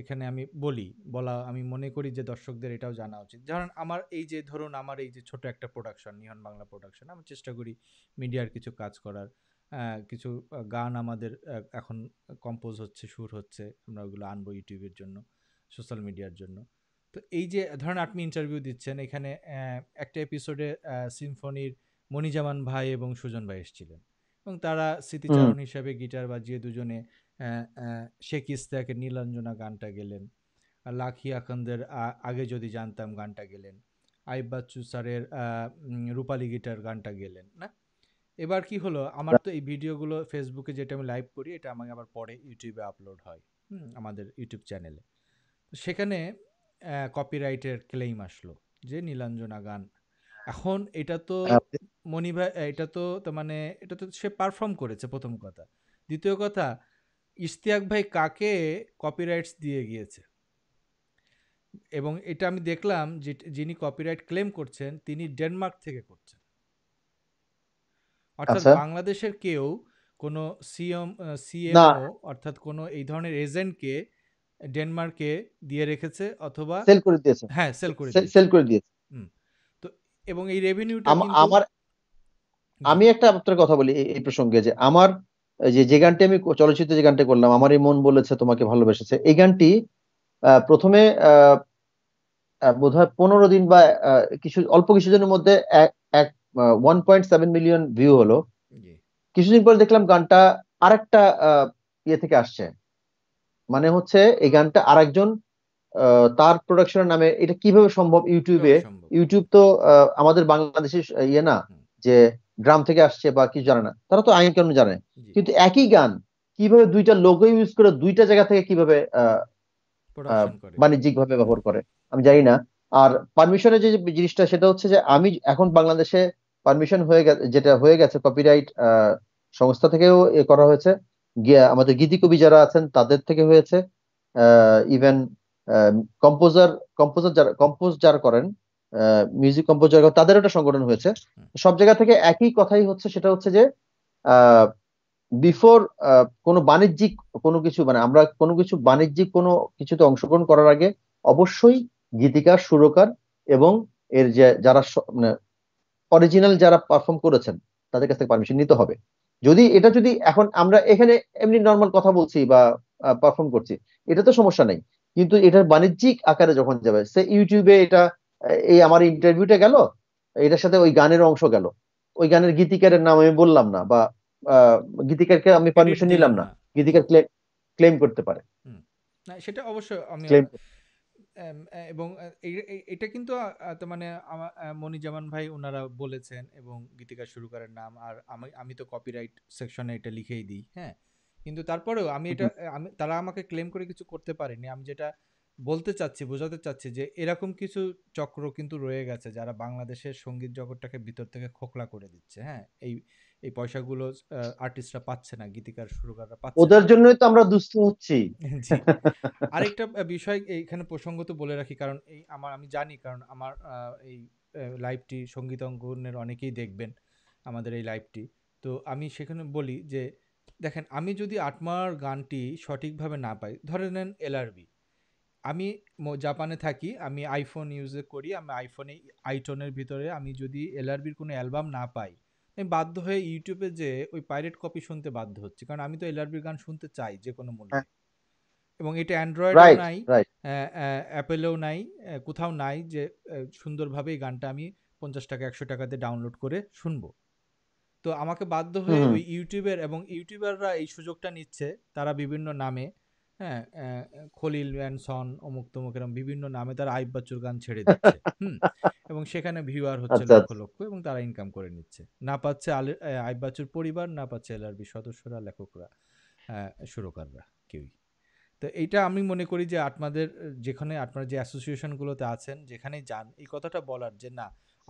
এখানে আমি বলি বলা আমি মনে করি যে দর্শকদের এটাও জানা উচিত ধরুন আমার এই যে ধরুন আমার এই যে ছোট একটা প্রোডাকশন নিহন বাংলা প্রোডাকশন আমি চেষ্টা করি মিডিয়ার কিছু কাজ করার কিছু গান আমাদের এখন কম্পোজ হচ্ছে সুর হচ্ছে আমরা ওগুলো আনবো ইউটিউবের জন্য সোশ্যাল মিডিয়ার জন্য তো এই যে ধরেন আপনি ইন্টারভিউ দিচ্ছেন এখানে একটা এপিসোডে সিম্ফনির মনিজামান ভাই এবং সুজন ভাই এসেছিলেন এবং তারা স্মৃতিচারণ হিসাবে গিটার বাজিয়ে দুজনে শেখ ইস্তাকে নীলাঞ্জনা গানটা গেলেন লাখি আখন্দের আগে যদি জানতাম গানটা গেলেন আইব বাচ্চু স্যারের রূপালী গিটার গানটা গেলেন না এবার কি হলো আমার তো এই ভিডিওগুলো ফেসবুকে যেটা আমি লাইভ করি এটা আমাকে আবার পরে ইউটিউবে আপলোড হয় আমাদের ইউটিউব চ্যানেলে সেখানে কপিরাইটের ক্লেইম আসলো যে নীলাঞ্জনা গান এখন এটা তো মনিভাই এটা তো মানে এটা তো সে পারফর্ম করেছে প্রথম কথা দ্বিতীয় কথা ইশতিয়াক ভাই কাকে কপিরাইটস দিয়ে গিয়েছে এবং এটা আমি দেখলাম যে যিনি কপিরাইট ক্লেম করছেন তিনি ডেনমার্ক থেকে করছেন অর্থাৎ আচ্ছা। বাংলাদেশের কেউ কোনো সিএম সিএমও অর্থাৎ কোনো এই ধরনের এজেন্টকে ডেনমার্কে দিয়ে রেখেছে অথবা সেল করে দিয়েছে হ্যাঁ সেল করে সেল করে দিয়েছে তো এবং এই রেভিনিউটা আমার আমি একটা আপনার কথা বলি এই প্রসঙ্গে যে আমার যে যে গানটি আমি চলচ্চিত্রে যে গানটি করলাম আমারই মন বলেছে তোমাকে ভালোবেসেছে এই গানটি প্রথমে বোধ হয় পনেরো দিন বা কিছু অল্প কিছুদিনের মধ্যে এক one point seven million view হলো কিছুদিন পরে দেখলাম গানটা আরেকটা ইয়ে থেকে আসছে মানে হচ্ছে এই গানটা আরেকজন তার প্রোডাকশনের নামে এটা কিভাবে সম্ভব ইউটিউবে ইউটিউব তো আমাদের বাংলাদেশের ইয়ে না যে গ্রাম থেকে আসছে বা কিছু জানে না তারা তো আইন কানুন জানে কিন্তু একই গান কিভাবে দুইটা লোগো ইউজ করে দুইটা জায়গা থেকে কিভাবে বাণিজ্যিক ভাবে ব্যবহার করে আমি জানি না আর পারমিশনের যে জিনিসটা সেটা হচ্ছে যে আমি এখন বাংলাদেশে পারমিশন হয়ে গেছে যেটা হয়ে গেছে কপিরাইট সংস্থা থেকেও এ করা হয়েছে আমাদের গীতি কবি যারা আছেন তাদের থেকে হয়েছে ইভেন কম্পোজার কম্পোজার যারা কম্পোজ যারা করেন মিউজিক কম্পোজার তাদের একটা সংগঠন হয়েছে সব জায়গা থেকে একই কথাই হচ্ছে সেটা হচ্ছে যে বিফোর কোনো বাণিজ্যিক কোনো কিছু মানে আমরা কোনো কিছু বাণিজ্যিক কোনো কিছুতে অংশগ্রহণ করার আগে অবশ্যই গীতিকার সুরকার এবং এর যে যারা মানে অরিজিনাল যারা পারফর্ম করেছেন তাদের কাছ থেকে পারমিশন নিতে হবে যদি এটা যদি এখন আমরা এখানে এমনি নর্মাল কথা বলছি বা পারফর্ম করছি এটা তো সমস্যা নেই কিন্তু এটার বাণিজ্যিক আকারে যখন যাবে সে ইউটিউবে এটা এই আমার ইন্টারভিউটা গেল এটার সাথে ওই গানের অংশ গেল ওই গানের গীতিকারের নাম আমি বললাম না বা গীতিকারকে আমি পারমিশন নিলাম না গীতিকার ক্লেম করতে পারে না সেটা অবশ্য আমি এবং এটা কিন্তু মানে মনি জামান ভাই ওনারা বলেছেন এবং গীতিকার শুরু করার নাম আর আমি আমি তো কপিরাইট সেকশনে এটা লিখেই দিই হ্যাঁ কিন্তু তারপরেও আমি এটা আমি তারা আমাকে ক্লেম করে কিছু করতে পারেনি আমি যেটা বলতে চাচ্ছি বোঝাতে চাচ্ছি যে এরকম কিছু চক্র কিন্তু রয়ে গেছে যারা বাংলাদেশের সঙ্গীত জগৎটাকে ভিতর থেকে খোকলা করে দিচ্ছে হ্যাঁ এই এই পয়সাগুলো আর্টিস্টরা পাচ্ছে না গীতিকার সুরকাররা পাচ্ছে ওদের জন্যই তো আমরা দুস্থ হচ্ছি আরেকটা বিষয় এইখানে প্রসঙ্গত বলে রাখি কারণ এই আমার আমি জানি কারণ আমার এই লাইভটি সঙ্গীত অঙ্গনের অনেকেই দেখবেন আমাদের এই লাইভটি তো আমি সেখানে বলি যে দেখেন আমি যদি আটমার গানটি সঠিকভাবে না পাই ধরে নেন এলআরবি আমি জাপানে থাকি আমি আইফোন ইউজ করি আমি আইফোনে আইটনের ভিতরে আমি যদি এলআরবির কোনো অ্যালবাম না পাই আমি বাধ্য হয়ে ইউটিউবে যে ওই পাইরেট কপি শুনতে বাধ্য হচ্ছে কারণ আমি তো এলআরবির গান শুনতে চাই যে কোনো মূল্যে হ্যাঁ। এবং এটা অ্যান্ড্রয়েডও নাই অ্যাপেলেও নাই কোথাও নাই যে সুন্দরভাবে এই গানটা আমি পঞ্চাশ টাকা একশো টাকাতে ডাউনলোড করে শুনবো তো আমাকে বাধ্য হয়ে ওই ইউটিউবের এবং ইউটিউবাররা এই সুযোগটা নিচ্ছে তারা বিভিন্ন নামে হ্যাঁ খলিল ম্যানসন অমুক তমুক এরকম বিভিন্ন নামে তারা আইব বাচ্চুর গান ছেড়ে দিচ্ছে হুম এবং সেখানে ভিউয়ার হচ্ছে আচ্ছা, লক্ষ আচ্ছা। লক্ষ এবং তারা ইনকাম করে নিচ্ছে না পাচ্ছে আইব বাচ্চুর পরিবার না পাচ্ছে এল এলআরবি সদস্যরা লেখকরা সুরকাররা কেউই তো এইটা আমি মনে করি যে আপনাদের যেখানে আপনারা যে অ্যাসোসিয়েশনগুলোতে আছেন যেখানে যান এই কথাটা বলার যে না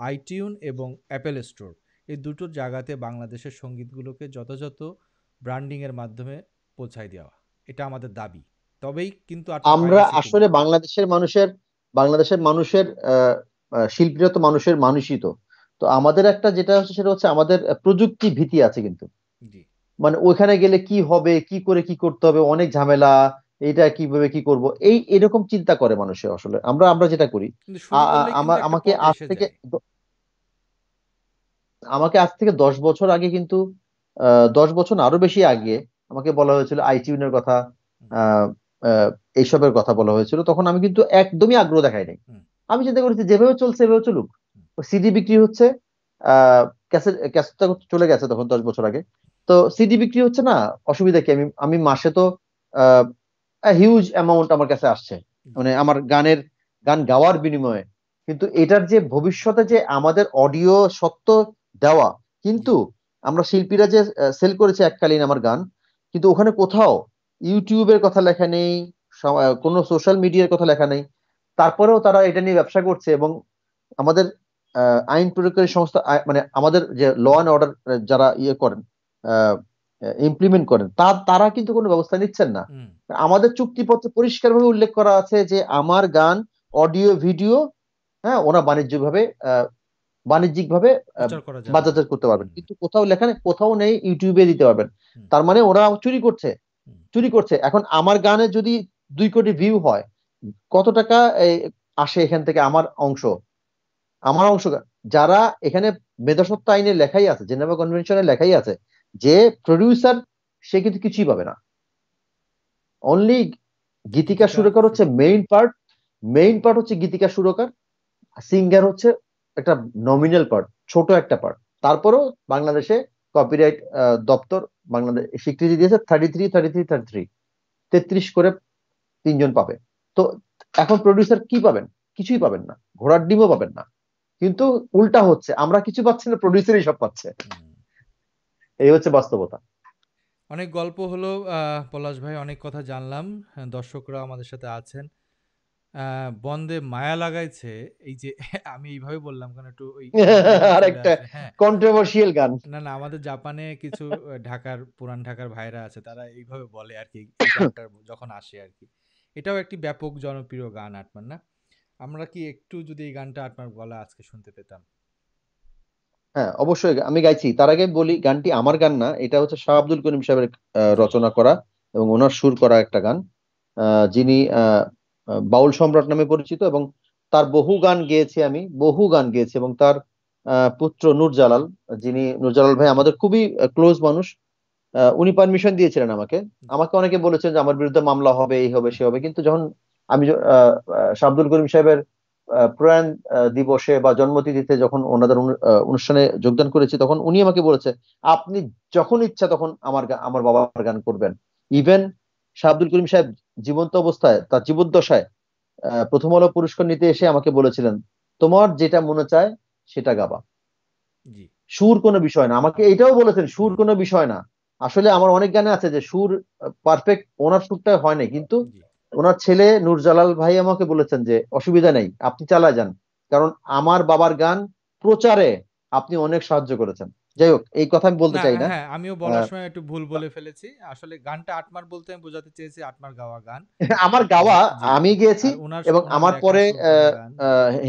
আইটিউন এবং অ্যাপেল স্টোর এই দুটো জায়গাতে বাংলাদেশের সঙ্গীতগুলোকে যথাযথ ব্র্যান্ডিংয়ের মাধ্যমে পৌঁছায় দেওয়া এটা আমাদের দাবি তবেই কিন্তু আমরা আসলে বাংলাদেশের মানুষের বাংলাদেশের মানুষের শিল্পীরা তো মানুষের মানুষই তো তো আমাদের একটা যেটা হচ্ছে সেটা হচ্ছে আমাদের প্রযুক্তি ভীতি আছে কিন্তু মানে ওইখানে গেলে কি হবে কি করে কি করতে হবে অনেক ঝামেলা এটা কিভাবে কি করব এই এরকম চিন্তা করে মানুষের আসলে আমরা আমরা যেটা করি আমার আমাকে আজ থেকে আমাকে আজ থেকে দশ বছর আগে কিন্তু দশ বছর আরো বেশি আগে আমাকে বলা হয়েছিল আইটিউনের কথা এইসবের কথা বলা হয়েছিল তখন আমি কিন্তু একদমই আগ্রহ দেখাই নাই আমি চিন্তা করেছি যেভাবে চলছে এভাবে চলুক সিডি বিক্রি হচ্ছে চলে গেছে তখন দশ বছর আগে তো সিডি বিক্রি হচ্ছে না অসুবিধা কি আমি আমি মাসে তো হিউজ অ্যামাউন্ট আমার কাছে আসছে মানে আমার গানের গান গাওয়ার বিনিময়ে কিন্তু এটার যে ভবিষ্যতে যে আমাদের অডিও সত্য দেওয়া কিন্তু আমরা শিল্পীরা যে সেল করেছে এককালীন আমার গান কিন্তু ওখানে কোথাও ইউটিউবের কথা লেখা নেই কোনো সোশ্যাল মিডিয়ার কথা লেখা নেই তারপরেও তারা এটা নিয়ে ব্যবসা করছে এবং আমাদের আইন প্রয়োগকারী সংস্থা মানে আমাদের যে ল অ্যান্ড অর্ডার যারা ইয়ে করেন ইমপ্লিমেন্ট করেন তা তারা কিন্তু কোনো ব্যবস্থা নিচ্ছেন না আমাদের চুক্তিপত্রে পরিষ্কারভাবে উল্লেখ করা আছে যে আমার গান অডিও ভিডিও হ্যাঁ ওরা বাণিজ্যিকভাবে বাণিজ্যিকভাবে বাজার করতে পারবেন কিন্তু কোথাও লেখা নেই কোথাও নেই ইউটিউবে দিতে পারবেন তার মানে ওরা চুরি করছে চুরি করছে এখন আমার গানে যদি দুই কোটি ভিউ হয় কত টাকা আসে এখান থেকে আমার অংশ আমার অংশ যারা এখানে মেধাসত্ব আইনে লেখাই আছে জেনেভা কনভেনশনে লেখাই আছে যে প্রডিউসার সে কিন্তু কিছুই পাবে না অনলি গীতিকা সুরকার হচ্ছে মেইন পার্ট মেইন পার্ট হচ্ছে গীতিকা সুরকার সিঙ্গার হচ্ছে একটা নমিনাল পার্ট ছোট একটা পার্ট তারপরও বাংলাদেশে কপিরাইট দপ্তর বাংলাদেশ স্বীকৃতি দিয়েছে thirty three thirty three thirty three তেত্রিশ করে তিনজন পাবে তো এখন প্রডিউসার কি পাবেন কিছুই পাবেন না ঘোড়ার ডিমও পাবেন না কিন্তু উল্টা হচ্ছে আমরা কিছু পাচ্ছি না প্রডিউসারই সব পাচ্ছে এই হচ্ছে বাস্তবতা অনেক গল্প হলো পলাশ ভাই অনেক কথা জানলাম দর্শকরা আমাদের সাথে আছেন বন্দে মায়া লাগাইছে এই যে আমি এইভাবে বললাম কারণ একটু ওই আরেকটা কন্ট্রোভার্সিয়াল হ্যাঁ। গান। না, না আমাদের জাপানে কিছু ঢাকার পুরান ঢাকার ভাইরা আছে তারা এইভাবে বলে আরকি কি গানটা যখন আসে কি এটাও একটি ব্যাপক জনপ্রিয় গান আটমান না? আমরা কি একটু যদি এই গানটা আটমার গলা আজকে শুনতে পেতাম? হ্যাঁ, অবশ্যই আমি গাইছি। তার আগে বলি গানটি আমার গান না। এটা হচ্ছে শাহ আব্দুল করিম সাহেবের রচনা করা এবং ওনার সুর করা একটা গান। যিনি বাউল সম্রাট নামে পরিচিত এবং তার বহু গান গেয়েছি আমি বহু গান গেয়েছি এবং তার পুত্র নুরজালাল যিনি নুরজালাল ভাই আমাদের খুবই ক্লোজ মানুষ উনি পারমিশন দিয়েছিলেন আমাকে আমাকে অনেকে বলেছেন যে আমার বিরুদ্ধে মামলা হবে এই হবে সে হবে কিন্তু যখন আমি শাব্দুল করিম সাহেবের প্রয়াণ দিবসে বা জন্মতিথিতে যখন ওনাদের অনুষ্ঠানে যোগদান করেছি তখন উনি আমাকে বলেছে আপনি যখন ইচ্ছা তখন আমার আমার বাবার গান করবেন ইভেন শাহ আব্দুল করিম সাহেব জীবন্ত অবস্থায় তার জীবন দশায় প্রথম আলো পুরস্কার নিতে এসে আমাকে বলেছিলেন তোমার যেটা মনে চায় সেটা গাবা সুর কোনো বিষয় না আমাকে এটাও বলেছেন সুর কোনো বিষয় না আসলে আমার অনেক গানে আছে যে সুর পারফেক্ট ওনার সুরটা হয় নাই কিন্তু ওনার ছেলে নুরজালাল ভাই আমাকে বলেছেন যে অসুবিধা নেই আপনি চালা যান কারণ আমার বাবার গান প্রচারে আপনি অনেক সাহায্য করেছেন যাই হোক এই কথা আমি বলতে চাই না হ্যাঁ আমিও বলার সময় একটু ভুল বলে ফেলেছি আসলে গানটা আটমার বলতে আমি বোঝাতে চেয়েছি আটমার গাওয়া গান আমার গাওয়া আমি গিয়েছি এবং আমার পরে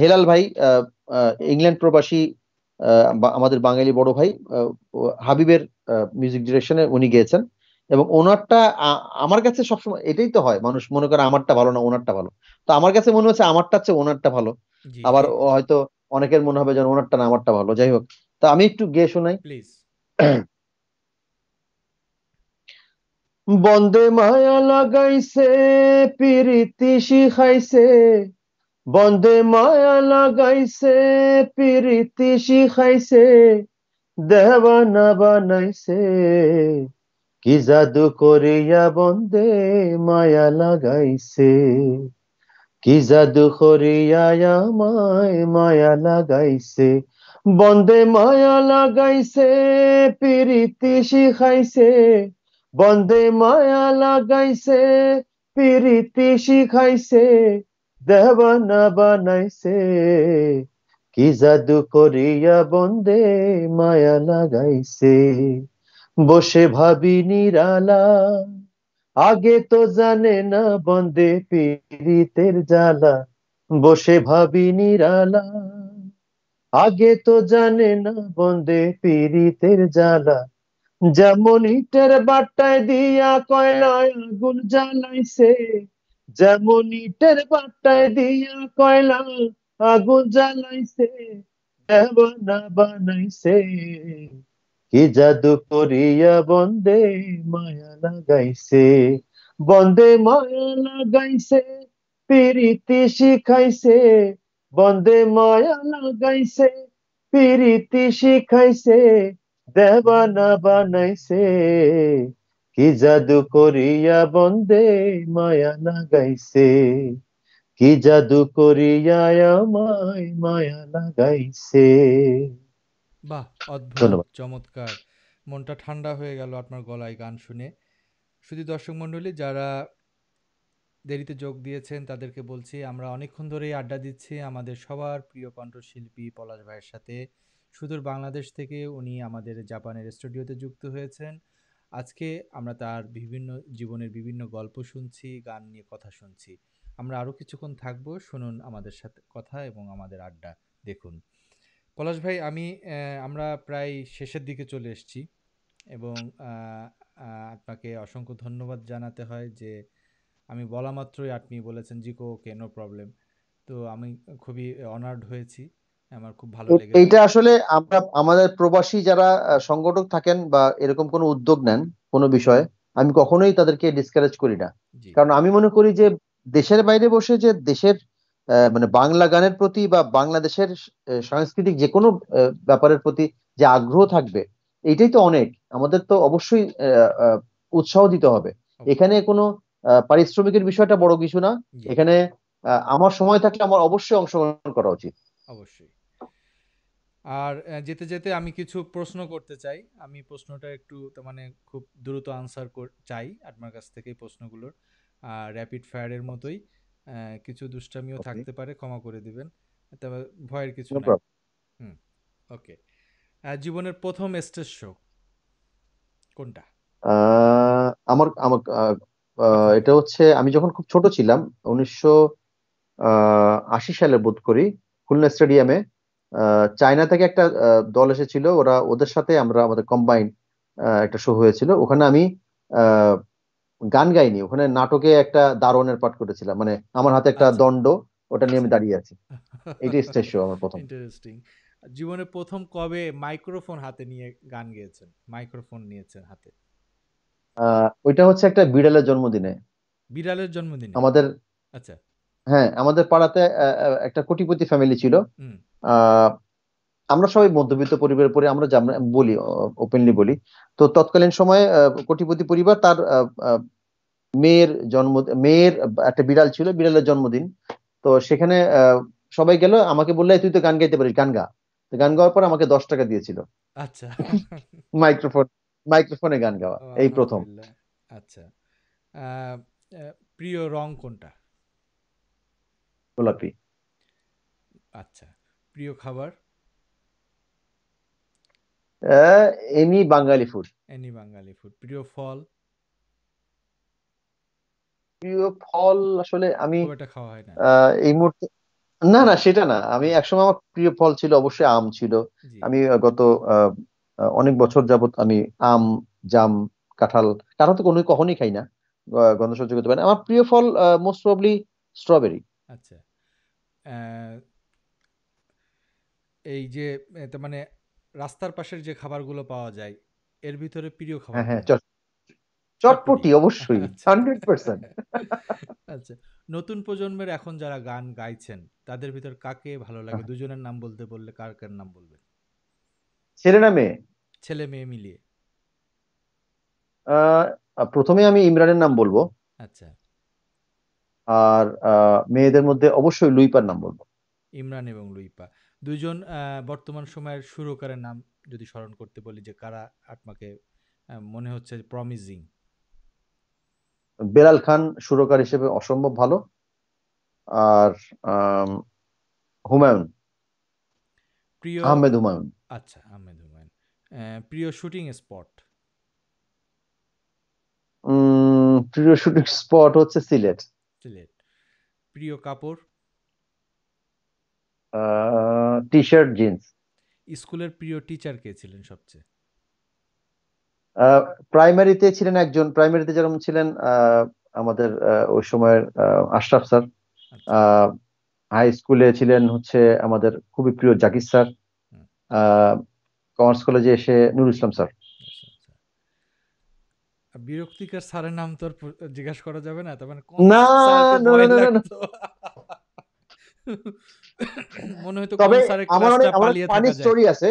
হেলাল ভাই ইংল্যান্ড প্রবাসী আমাদের বাঙালি বড় ভাই হাবিবের মিউজিক ডিরেকশনে উনি গিয়েছেন এবং ওনারটা আমার কাছে সবসময় এটাই তো হয় মানুষ মনে করে আমারটা ভালো না ওনারটা ভালো তো আমার কাছে মনে হচ্ছে আমারটা চেয়ে ওনারটা ভালো আবার হয়তো অনেকের মনে হবে যেন ওনারটা না আমারটা ভালো যাই হোক তা আমি একটু গে শোনাই প্লিজ বন্দে মায়া লাগাইছে পিরিতি শিখাইছে বন্দে মায়া লাগাইছে পিরিতি শিখাইছে দেবানা বানাইছে কি জাদু করিয়া বন্দে মায়া লাগাইছে কি জাদু করিয়া মায়া লাগাইছে বন্দে মায়া লাগাইছে পিরিতি শিখাইছে বন্দে মায়া লাগাইছে পিরিতি শিখাইছে দেবানা বানাইছে কি জাদু করিয়া বন্দে মায়া লাগাইছে বসে ভাবি নিরালা আগে তো জানে না বন্দে পিরিতের জালা বসে ভাবি নিরালা আগে তো জানে না বন্দে পিরিতের জ্বালা যেমন ইটের বাট্টায় দিয়া কয়লায় আগুন জ্বালাইছে যেমন ইটের বাট্টায় দিয়া কয়লা আগুন জ্বালাইছে দেবানা বানাইছে কি জাদু করিয়া বন্দে মায়া লাগাইছে বন্দে মায়া লাগাইছে পিরিতি শিখাইছে বন্দে মায়া লাগাইছে পিরিতি শিখাইছে দেবানা বানাইছে কি জাদু করিয়া বন্দে মায়া লাগাইছে কি জাদু করিয়া আমায় মায়া লাগাইছে বাহ অদ্ভুত চমৎকার মনটা ঠান্ডা হয়ে গেল আপনার গলায় গান শুনে শুধু দর্শক মন্ডলী যারা দেরিতে যোগ দিয়েছেন তাদেরকে বলছি আমরা অনেকক্ষণ ধরেই আড্ডা দিচ্ছি আমাদের সবার প্রিয় কণ্ঠশিল্পী পলাশ ভাইয়ের সাথে সুদূর বাংলাদেশ থেকে উনি আমাদের জাপানের স্টুডিওতে যুক্ত হয়েছেন আজকে আমরা তার বিভিন্ন জীবনের বিভিন্ন গল্প শুনছি গান নিয়ে কথা শুনছি আমরা আরও কিছুক্ষণ থাকবো শুনুন আমাদের সাথে কথা এবং আমাদের আড্ডা দেখুন পলাশ ভাই আমি আমরা প্রায় শেষের দিকে চলে এসেছি এবং আপনাকে অসংখ্য ধন্যবাদ জানাতে হয় যে আমি বলা মাত্রই আপনি বলেছেন জিকো ওকে নো প্রবলেম তো আমি খুবই অনার্ড হয়েছি আমার খুব ভালো লেগেছে এটা আসলে আমরা আমাদের প্রবাসী যারা সংগঠক থাকেন বা এরকম কোনো উদ্যোগ নেন কোনো বিষয়ে আমি কখনোই তাদেরকে ডিসকারেজ করি না কারণ আমি মনে করি যে দেশের বাইরে বসে যে দেশের মানে বাংলা গানের প্রতি বা বাংলাদেশের সাংস্কৃতিক যে কোনো ব্যাপারের প্রতি যে আগ্রহ থাকবে এটাই তো অনেক আমাদের তো অবশ্যই উৎসাহ দিতে হবে এখানে কোনো পারিশ্রমিকের বিষয়টা বড় কিছু না এখানে আমার সময় থাকলে আমার অবশ্যই অংশগ্রহণ করা উচিত অবশ্যই আর যেতে যেতে আমি কিছু প্রশ্ন করতে চাই আমি প্রশ্নটা একটু মানে খুব দ্রুত আনসার চাই আপনার কাছ থেকে প্রশ্নগুলোর আর র্যাপিড ফায়ারের মতোই কিছু দুষ্টামিও থাকতে পারে ক্ষমা করে দিবেন তবে ভয়ের কিছু না হুম ওকে জীবনের প্রথম স্টেজ শো কোনটা আমার আমার এটা হচ্ছে আমি যখন খুব ছোট ছিলাম উনিশশো আশি সালে বোধ করি খুলনা স্টেডিয়ামে চায়না থেকে একটা দল এসেছিল ওরা ওদের সাথে আমরা আমাদের কম্বাইন একটা শো হয়েছিল ওখানে আমি গান গাইনি ওখানে নাটকে একটা দারোয়ানের পাঠ করেছিলাম মানে আমার হাতে একটা আচ্ছা। দণ্ড ওটা নিয়ে আমি দাঁড়িয়ে আছি এটা স্টেজ শো আমার প্রথম জীবনে প্রথম কবে মাইক্রোফোন হাতে নিয়ে গান গেয়েছেন মাইক্রোফোন নিয়েছেন হাতে ওইটা হচ্ছে একটা বিড়ালের জন্মদিনে বিড়ালের জন্মদিন আমাদের আচ্ছা হ্যাঁ আমাদের পাড়াতে একটা কোটিপতি ফ্যামিলি ছিল আমরা সবাই মধ্যবিত্ত পরিবারের পরে আমরা বলি ওপেনলি বলি তো তৎকালীন সময়ে কোটিপতি পরিবার তার মেয়ের জন্ম মেয়ের একটা বিড়াল ছিল বিড়ালের জন্মদিন তো সেখানে সবাই গেল আমাকে বললে তুই তো গান গাইতে পারিস গান গা গান গাওয়ার পর আমাকে দশ টাকা দিয়েছিল আচ্ছা মাইক্রোফোন মাইক্রোফোনে গান গাওয়া এই প্রথম আচ্ছা প্রিয় রং কোনটা গোলাপি আচ্ছা প্রিয় খাবার any Bangali food any Bangali food প্রিয় ফল প্রিয় ফল আসলে আমি খাওয়া হয় না এই মুহূর্তে না না সেটা না আমি একসময় আমার প্রিয় ফল ছিল অবশ্যই আম ছিল আমি গত অনেক বছর যাবত আমি আম জাম কাঁঠাল কাঁঠাল তো কোনো কখনই খাই না গন্ধ সহ্য করতে পারি আমার প্রিয় ফল মোস্ট প্রবলি স্ট্রবেরি আচ্ছা এই যে মানে রাস্তার পাশের যে খাবারগুলো পাওয়া যায় এর ভিতরে প্রিয় খাবার হ্যাঁ, হ্যাঁ চটপটি অবশ্যই হান্ড্রেড আচ্ছা। পার্সেন্ট আচ্ছা নতুন প্রজন্মের এখন যারা গান গাইছেন তাদের ভিতর কাকে ভালো লাগে দুজনের নাম বলতে বললে কার কার নাম বলবেন ছেলে না মেয়ে ছেলে মেয়ে মিলিয়ে প্রথমে আমি ইমরানের নাম বলবো আচ্ছা আর মেয়েদের মধ্যে অবশ্যই লুইপার নাম বলবো ইমরান এবং লুইপা দুজন বর্তমান সময়ের সুরকারের নাম যদি স্মরণ করতে বলি যে কারা আত্মাকে মনে হচ্ছে প্রমিজিং বেলাল খান সুরকার হিসেবে অসম্ভব ভালো আর হুমায়ুন প্রিয় আহমেদ হুমায়ুন আচ্ছা আহমেদ হুমায়ুন প্রিয় শুটিং স্পট প্রিয় শুটিং স্পট হচ্ছে সিলেট সিলেট প্রিয় কাপড় টি শার্ট জিন্স স্কুলের প্রিয় টিচার কে ছিলেন সবচেয়ে প্রাইমারিতে ছিলেন একজন প্রাইমারিতে যেরকম ছিলেন আমাদের ওই সময়ের আশরাফ স্যার আচ্ছা। হাই স্কুলে ছিলেন হচ্ছে আমাদের খুবই প্রিয় জাকির স্যার কমার্স কলেজে এসে নুরুল ইসলাম স্যার আচ্ছা। বিরক্তিকর স্যারের নাম তোর জিজ্ঞাসা করা যাবে না তার মানে মনে হয় তো তবে আমার অনেক আমার ফানি স্টোরি আছে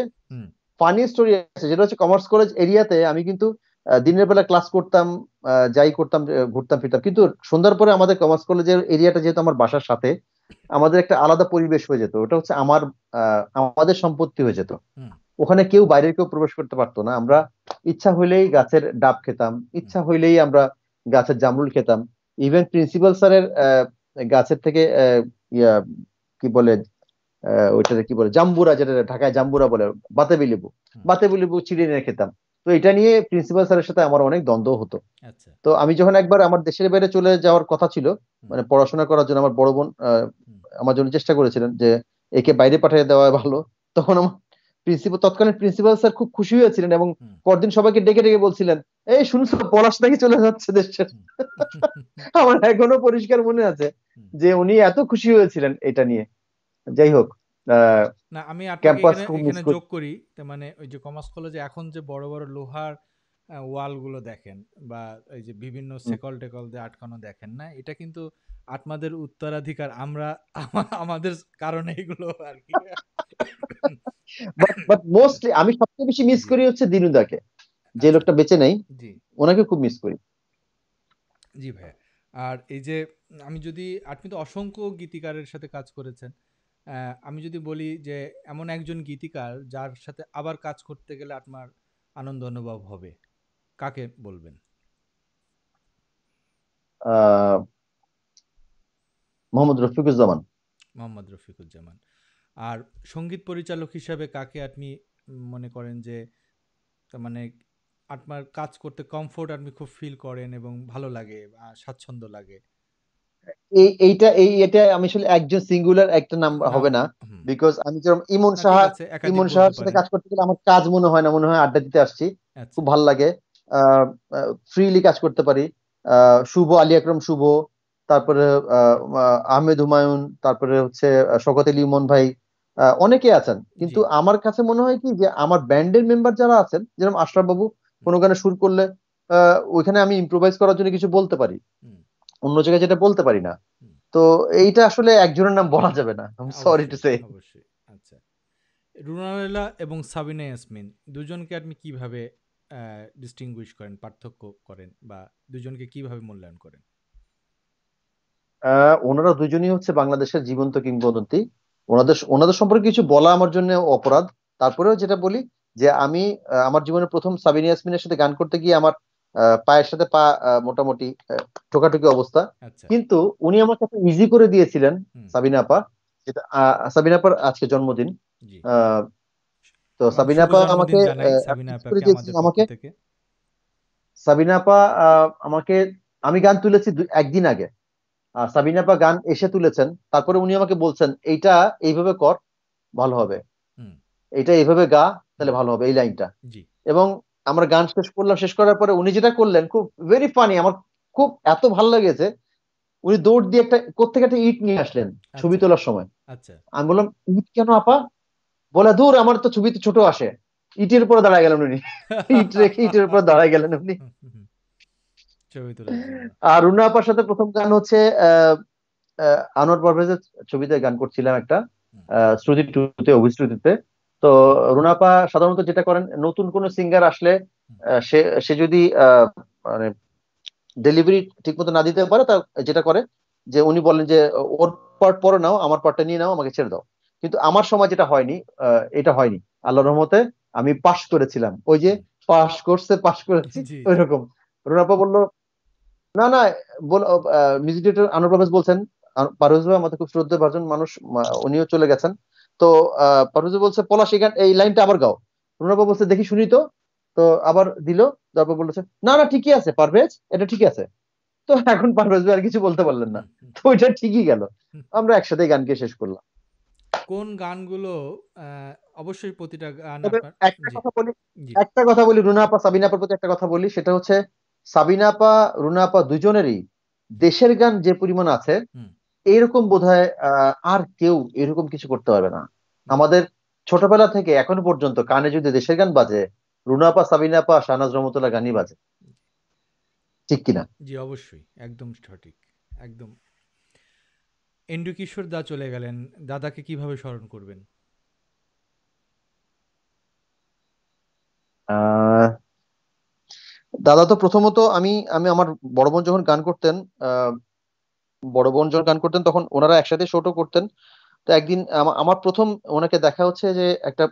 ফানি স্টোরি আছে যেটা হচ্ছে কমার্স কলেজ এরিয়াতে আমি কিন্তু দিনের বেলা ক্লাস করতাম যাই করতাম ঘুরতাম ফিরতাম কিন্তু সন্ধ্যার পরে আমাদের কমার্স কলেজের এরিয়াটা যেহেতু আমার বাসার সাথে আমাদের একটা আলাদা পরিবেশ হয়ে যেত ওটা হচ্ছে আমার আমাদের সম্পত্তি হয়ে যেত ওখানে কেউ বাইরের কেউ প্রবেশ করতে পারতো না আমরা ইচ্ছা হইলেই গাছের ডাব খেতাম ইচ্ছা হইলেই আমরা গাছের জামরুল খেতাম ইভেন প্রিন্সিপাল স্যারের গাছের থেকে কি বলে ওইটাতে কি বলে জাম্বুরা যেটা ঢাকায় জাম্বুরা বলে বাতাবি লেবু বাতাবি লেবু চিড়িয়ে নিয়ে খেতাম তো এটা নিয়ে প্রিন্সিপাল স্যারের সাথে আমার অনেক দ্বন্দ্ব হতো আচ্ছা। তো আমি যখন একবার আমার দেশের বাইরে চলে যাওয়ার কথা ছিল মানে পড়াশোনা করার জন্য আমার বড় বোন আমার জন্য চেষ্টা করেছিলেন যে একে বাইরে পাঠিয়ে দেওয়া ভালো তখন আমার প্রিন্সিপাল তৎকালীন প্রিন্সিপাল স্যার খুব খুশি হয়েছিলেন এবং পরদিন সবাইকে ডেকে ডেকে বলছিলেন এই শুনছো পড়াশোনা নাকি চলে যাচ্ছে দেশের আমার এখনো পরিষ্কার মনে আছে যে উনি এত খুশি হয়েছিলেন এটা নিয়ে যাই হোক না আমি ক্যাম্পাস এখানে যোগ করি মানে ওই যে কমার্স কলেজে এখন যে বড় বড় লোহার ওয়ালগুলো দেখেন বা এই যে বিভিন্ন সেকল টেকল দিয়ে আটকানো দেখেন না এটা কিন্তু আত্মাদের উত্তরাধিকার আমরা আমাদের কারণে এগুলো আর কি বাট মোস্টলি আমি সবচেয়ে বেশি মিস করি হচ্ছে দিনুদাকে যে আচ্ছা। লোকটা বেঁচে নেই ওনাকে খুব মিস করি জি ভাই আর এই যে আমি যদি আপনি তো অসংখ্য গীতিকারের সাথে কাজ করেছেন আমি যদি বলি যে এমন একজন গীতিকার যার সাথে আবার কাজ করতে গেলে আপনার আনন্দ অনুভব হবে কাকে বলবেন মোহাম্মদ রফিকুজ্জামান মোহাম্মদ রফিকুজ্জামান আর সঙ্গীত পরিচালক হিসাবে কাকে আপনি মনে করেন যে মানে আপনার কাজ করতে কমফোর্ট আপনি খুব ফিল করেন এবং ভালো লাগে আহ, স্বাচ্ছন্দ্য লাগে এই এইটা এই এটা আমি আসলে একজন সিঙ্গুলার একটা নাম হবে না বিকজ আমি যেরকম ইমন সাহা ইমন সাহার সাথে কাজ করতে গেলে আমার কাজ মনে হয় না মনে হয় আড্ডা দিতে আসছি আচ্ছা। খুব ভালো লাগে ফ্রিলি কাজ করতে পারি শুভ আলী আকরম শুভ তারপরে আহমেদ হুমায়ুন তারপরে হচ্ছে শকত আলী ইমন ভাই অনেকে আছেন কিন্তু আমার কাছে মনে হয় কি যে আমার ব্যান্ডের মেম্বার যারা আছেন যেরকম আশরাফ বাবু কোনো গানে সুর করলে ওইখানে আমি ইম্প্রোভাইজ করার জন্য কিছু বলতে পারি অন্য জায়গায় যেটা বলতে পারি না তো এইটা আসলে একজনের নাম বলা যাবে না সরি টু সে অবশ্যই আচ্ছা। রুনারেলা এবং সাবিনা ইয়াসমিন দুজনকে আপনি কিভাবে ডিস্টিংগুইশ করেন পার্থক্য করেন বা দুজনকে কিভাবে মূল্যায়ন করেন ওনারা দুজনই হচ্ছে বাংলাদেশের জীবন্ত কিংবদন্তি ওনাদের ওনাদের সম্পর্কে কিছু বলা আমার জন্য অপরাধ তারপরেও যেটা বলি যে আমি আমার জীবনের প্রথম সাবিনা ইয়াসমিনের সাথে গান করতে গিয়ে আমার পায়ের সাথে পা মোটামুটি ঠোকাঠুকি অবস্থা আচ্ছা। কিন্তু উনি আমার কাছে ইজি করে দিয়েছিলেন সাবিনা আপা যেটা সাবিনা আপার আজকে জন্মদিন তো আচ্ছা, সাবিনা আপা আমাকে আমাকে সাবিনা আপা আমাকে আমি গান তুলেছি একদিন আগে আর সাবিনা আপা গান এসে তুলেছেন তারপরে উনি আমাকে বলছেন এইটা এইভাবে কর ভালো হবে এটা এইভাবে গা তাহলে ভালো হবে এই লাইনটা এবং আমরা গান শেষ করলাম শেষ করার পরে উনি যেটা করলেন খুব ভেরি ফানি আমার খুব এত ভালো লেগেছে উনি দৌড় দিয়ে একটা কোথেকে একটা ইট নিয়ে আসলেন আচ্ছা। ছবি তোলার সময় আচ্ছা। আমি বললাম ইট কেন আপা বলে দূর আমার তো ছবি তো ছোট আসে ইটের উপরে দাঁড়ায় গেলেন উনি ইট রেখে ইটের উপরে দাঁড়ায় গেলেন উনি আর উনি আপার সাথে প্রথম গান হচ্ছে আহ আনোয়ার পারভেজের ছবিতে গান করছিলাম একটা শ্রুতি টুতে অভিশ্রুতিতে তো রুনাপা সাধারণত যেটা করেন নতুন কোন সিঙ্গার আসলে সে সে যদি মানে ডেলিভারি ঠিকমতো না দিতে পারে তা যেটা করে যে উনি বলেন যে ওর পার্ট পরে নাও আমার পার্টটা নিয়ে নাও আমাকে ছেড়ে দাও কিন্তু আমার সময় যেটা হয়নি এটা হয়নি আল্লাহ রহমতে আমি পাস করেছিলাম ওই যে পাস করছে পাস করেছি ওই রকম রুনাপা বললো না না মিউজিক ডিরেক্টর আনুর বলছেন পারুজ ভাই আমাদের খুব শ্রদ্ধা ভাজন মানুষ উনিও চলে গেছেন তো পারভেজ বলছে পলাশ এখান এই লাইনটা আবার গাও রুনাপা বলছে দেখি শুনি তো তো আবার দিল তারপর বলেছে না না ঠিকই আছে পারভেজ এটা ঠিকই আছে তো এখন পারভেজ আর কিছু বলতে পারলেন না তো ওইটা ঠিকই গেল আমরা একসাথে গানকে শেষ করলাম কোন গানগুলো অবশ্যই প্রতিটা গান একটা কথা বলি একটা কথা বলি রুনাপা সাবিনাপার প্রতি একটা কথা বলি সেটা হচ্ছে সাবিনাপা রুনাপা দুজনেরই দেশের গান যে পরিমাণ আছে এরকম বোধ আর কেউ এরকম কিছু করতে পারবে না আমাদের ছোটবেলা থেকে এখনো পর্যন্ত কানে যদি দেশের গান বাজে রুনাপা সাবিনাপা শাহনাজ রহমতুল্লাহ গানই বাজে ঠিক কিনা জি অবশ্যই একদম সঠিক একদম এন্ডু কিশোর দা চলে গেলেন দাদাকে কিভাবে স্মরণ করবেন দাদা তো প্রথমত আমি আমি আমার বড় বোন যখন গান করতেন বড় বোন যখন গান করতেন তখন ওনারা একসাথে শোটো করতেন তো একদিন আমার প্রথম ওনাকে দেখা হচ্ছে যে একটা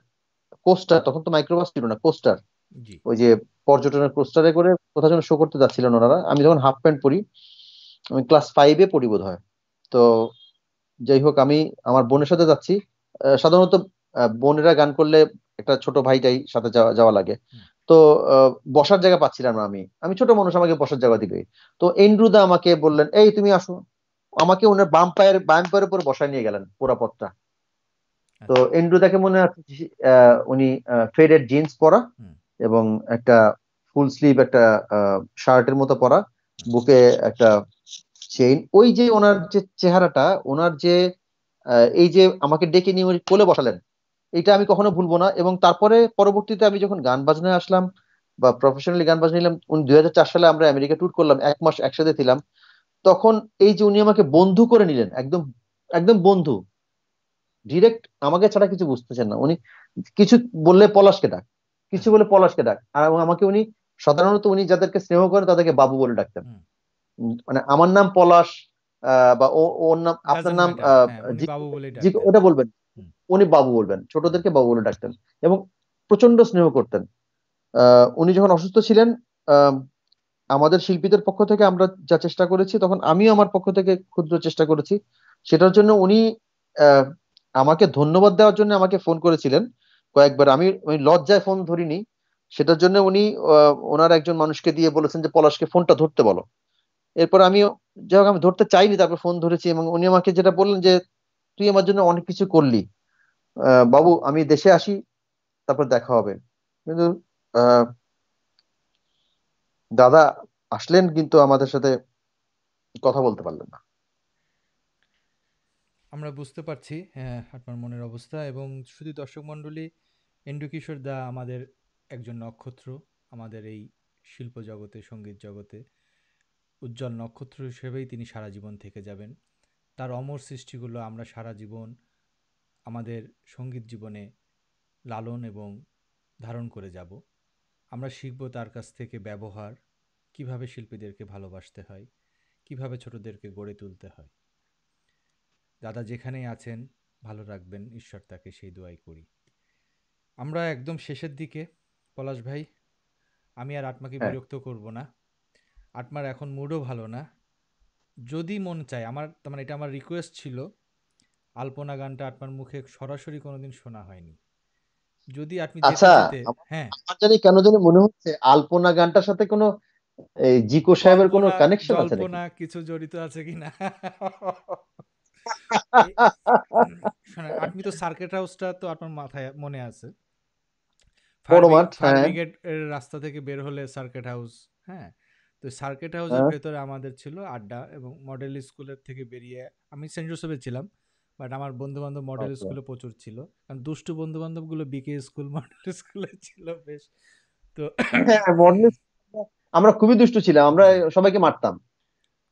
কোস্টার তখন তো মাইক্রোবাস ছিল না কোস্টার ওই যে পর্যটনের পোস্টারে করে কোথাও যেন শো করতে যাচ্ছিলেন ওনারা আমি যখন হাফ প্যান্ট পরি আমি ক্লাস ফাইভে পড়ি বোধ হয় তো যাই হোক আমি আমার বোনের সাথে যাচ্ছি সাধারণত বোনেরা গান করলে একটা ছোট ভাইটাই সাথে যাওয়া লাগে তো বসার জায়গা পাচ্ছিলাম না আমি আমি ছোট মানুষ আমাকে বসার জায়গা দিবে তো এন্ড্রুদা আমাকে বললেন এই তুমি আসো আমাকে উনার বাম পায়ের বাম পায়ের উপর বসায় নিয়ে গেলেন পুরা পথটা তো আচ্ছা। এন্ড্রু দেখে মনে হচ্ছে উনি ফেডের জিন্স পরা এবং একটা ফুল স্লিভ একটা শার্টের মতো পরা বুকে একটা চেইন ওই যে ওনার যে চেহারাটা ওনার যে এই যে আমাকে ডেকে নিয়ে উনি কোলে বসালেন এটা আমি কখনো ভুলবো না এবং তারপরে পরবর্তীতে আমি যখন গান বাজনায় আসলাম বা প্রফেশনালি গান বাজনা নিলাম উনি দুই সালে আমরা আমেরিকা ট্যুর করলাম এক মাস একসাথে ছিলাম তখন এই যে উনি আমাকে বন্ধু করে নিলেন একদম একদম বন্ধু ডিরেক্ট আমাকে ছাড়া কিছু বুঝতেছেন না উনি কিছু বললে পলাশকে ডাক কিছু বলে পলাশকে ডাক আর আমাকে উনি সাধারণত উনি যাদেরকে স্নেহ করেন তাদেরকে বাবু বলে ডাকতেন মানে আমার নাম পলাশ বা ওর নাম আপনার নাম হ্যাঁ, ওটা বলবেন উনি বাবু বলবেন ছোটদেরকে বাবু বলে ডাকতেন এবং প্রচন্ড স্নেহ করতেন উনি যখন অসুস্থ ছিলেন আহ আমাদের শিল্পীদের পক্ষ থেকে আমরা যা চেষ্টা করেছি তখন আমিও আমার পক্ষ থেকে ক্ষুদ্র চেষ্টা করেছি সেটার জন্য উনি আমাকে ধন্যবাদ দেওয়ার জন্য আমাকে ফোন করেছিলেন কয়েকবার আমি ওই লজ্জায় ফোন ধরিনি সেটার জন্য উনি ওনার একজন মানুষকে দিয়ে বলেছেন যে পলাশকে ফোনটা ধরতে বলো এরপর আমি যাই হোক আমি ধরতে চাইনি তারপর ফোন ধরেছি এবং উনি আমাকে যেটা বললেন যে তুই আমার জন্য অনেক কিছু করলি বাবু আমি দেশে আসি তারপর দেখা হবে কিন্তু আহ দাদা আসলেন কিন্তু আমাদের সাথে কথা বলতে পারলেন না আমরা বুঝতে পারছি হ্যাঁ, আপনার মনের অবস্থা এবং শুধু দর্শক মন্ডলী এন্ডু কিশোর দা আমাদের একজন নক্ষত্র আমাদের এই শিল্প জগতে সঙ্গীত জগতে উজ্জ্বল নক্ষত্র হিসেবেই তিনি সারা জীবন থেকে যাবেন তার অমর সৃষ্টিগুলো আমরা সারা জীবন আমাদের সঙ্গীত জীবনে লালন এবং ধারণ করে যাব আমরা শিখব তার কাছ থেকে ব্যবহার কিভাবে শিল্পীদেরকে ভালোবাসতে হয় কিভাবে ছোটদেরকে গড়ে তুলতে হয় দাদা যেখানেই আছেন ভালো রাখবেন ঈশ্বর তাকে সেই দোয়াই করি আমরা একদম শেষের দিকে পলাশ ভাই আমি আর আটমাকে হ্যাঁ। বিরক্ত করব না আটমার এখন মুডও ভালো না যদি মন চায় আমার মানে এটা আমার রিকোয়েস্ট ছিল আলপনা গানটা আটমার মুখে সরাসরি কোনোদিন শোনা হয়নি যদি আপনি আচ্ছা হ্যাঁ। আমার জানি কেন জানি মনে হচ্ছে আলপনা গানটার সাথে কোনো এই জিকো সাহেবের কোনো কানেকশন আছে নাকি কিছু জড়িত আছে কিনা আপনি তো সার্কেট হাউসটা তো আপনার মাথায় মনে আছে হ্যাঁ। রাস্তা থেকে বের হলে সার্কেট হাউস হ্যাঁ তো সার্কেট হাউসের হ্যাঁ। ভেতরে আমাদের ছিল আড্ডা এবং মডেল স্কুলের থেকে বেরিয়ে আমি সেন্ট জোসেফে ছিলাম বাট আমার বন্ধু বান্ধব মডেল স্কুলে আচ্ছা। প্রচুর ছিল কারণ দুষ্টু বন্ধু বান্ধব গুলো বিকে স্কুল মডেল স্কুলে ছিল বেশ তো হ্যাঁ, আমরা খুবই দুষ্টু ছিলাম আমরা সবাইকে মারতাম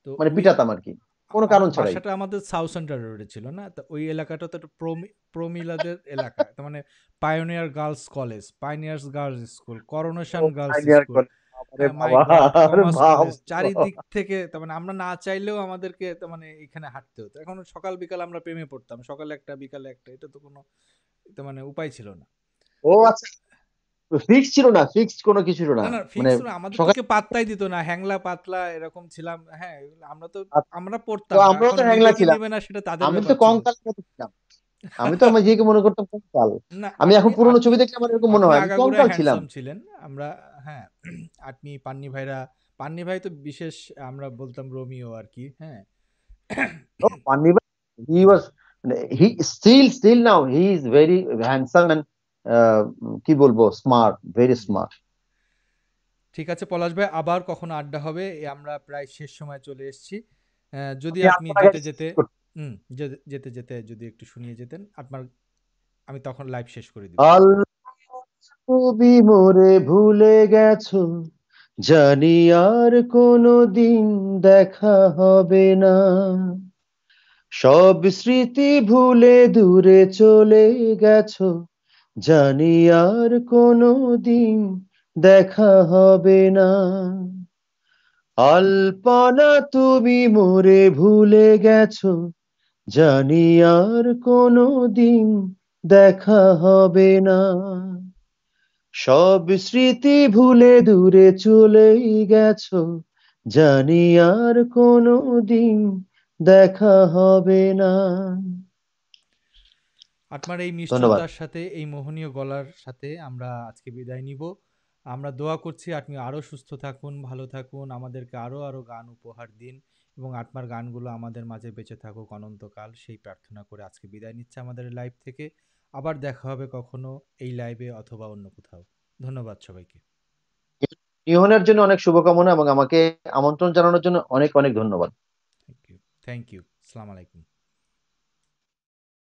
তো মানে পিটাতাম আর কি কোনো কারণ ছাড়াই সেটা আমাদের সাউথ সেন্টার রোডে ছিল না তো ওই এলাকাটা তো একটা প্রমিলাদের এলাকা তার মানে pioneer girls college pioneers girls school coronation girls school মানে চারিদিক থেকে মানে আমরা না চাইলেও আমাদেরকে মানে এখানে হাঁটতে হতো এখন সকাল বিকাল আমরা প্রেমে পড়তাম সকালে একটা বিকালে একটা এটা তো কোনো মানে উপায় ছিল না ও আচ্ছা ফিক্স ছিল না ফিক্স কোনো কিছু ছিল না মানে আমাদেরকে পাত্তাই দিত না হ্যাংলা পাতলা এরকম ছিলাম হ্যাঁ আমরা তো আমরা আচ্ছা। পড়তাম আমরা তো হ্যাংলা ছিলাম না সেটা তাদের আমি তো কঙ্কাল ছিলাম আমি তো আমার নিজেকে মনে করতাম কঙ্কাল আমি এখন পুরনো ছবি দেখলে আমার এরকম মনে হয় কঙ্কাল ছিলাম ছিলেন আমরা হ্যাঁ আপনি পান্নি ভাইরা পান্নি ভাই তো বিশেষ আমরা বলতাম রোমিও আর কি হ্যাঁ পান্নি ভাই he was he still still now he is very handsome and কি বলবো স্মার্ট ভেরি স্মার্ট ঠিক আছে পলাশ ভাই আবার কখন আড্ডা হবে আমরা প্রায় শেষ সময় চলে এসেছি যদি আপনি যেতে যেতে যেতে যেতে যদি একটু শুনিয়ে যেতেন আপনার আমি তখন লাইভ শেষ করে দিই কবি মোরে ভুলে গেছো জানি আর কোনো দিন দেখা হবে না সব স্মৃতি ভুলে দূরে চলে গেছো জানি আর কোনো দিন দেখা হবে না আলপনা তুমি মোরে ভুলে গেছো জানি আর কোনো দিন দেখা হবে না সব স্মৃতি ভুলে দূরে চলেই গেছ জানি আর কোনো দিন দেখা হবে না আপনার এই মিষ্টতার সাথে এই মোহনীয় গলার সাথে আমরা আজকে বিদায় নিব আমরা দোয়া করছি আপনি আরও সুস্থ থাকুন ভালো থাকুন আমাদেরকে আরও আরও গান উপহার দিন এবং আত্মার গানগুলো আমাদের মাঝে বেঁচে থাকুক অনন্তকাল সেই প্রার্থনা করে আজকে বিদায় নিচ্ছে আমাদের লাইভ থেকে আবার দেখা হবে কখনো এই লাইভে অথবা অন্য কোথাও ধন্যবাদ সবাইকে ইহনের জন্য অনেক শুভকামনা এবং আমাকে আমন্ত্রণ জানানোর জন্য অনেক অনেক ধন্যবাদ থ্যাংক ইউ সালাম আলাইকুম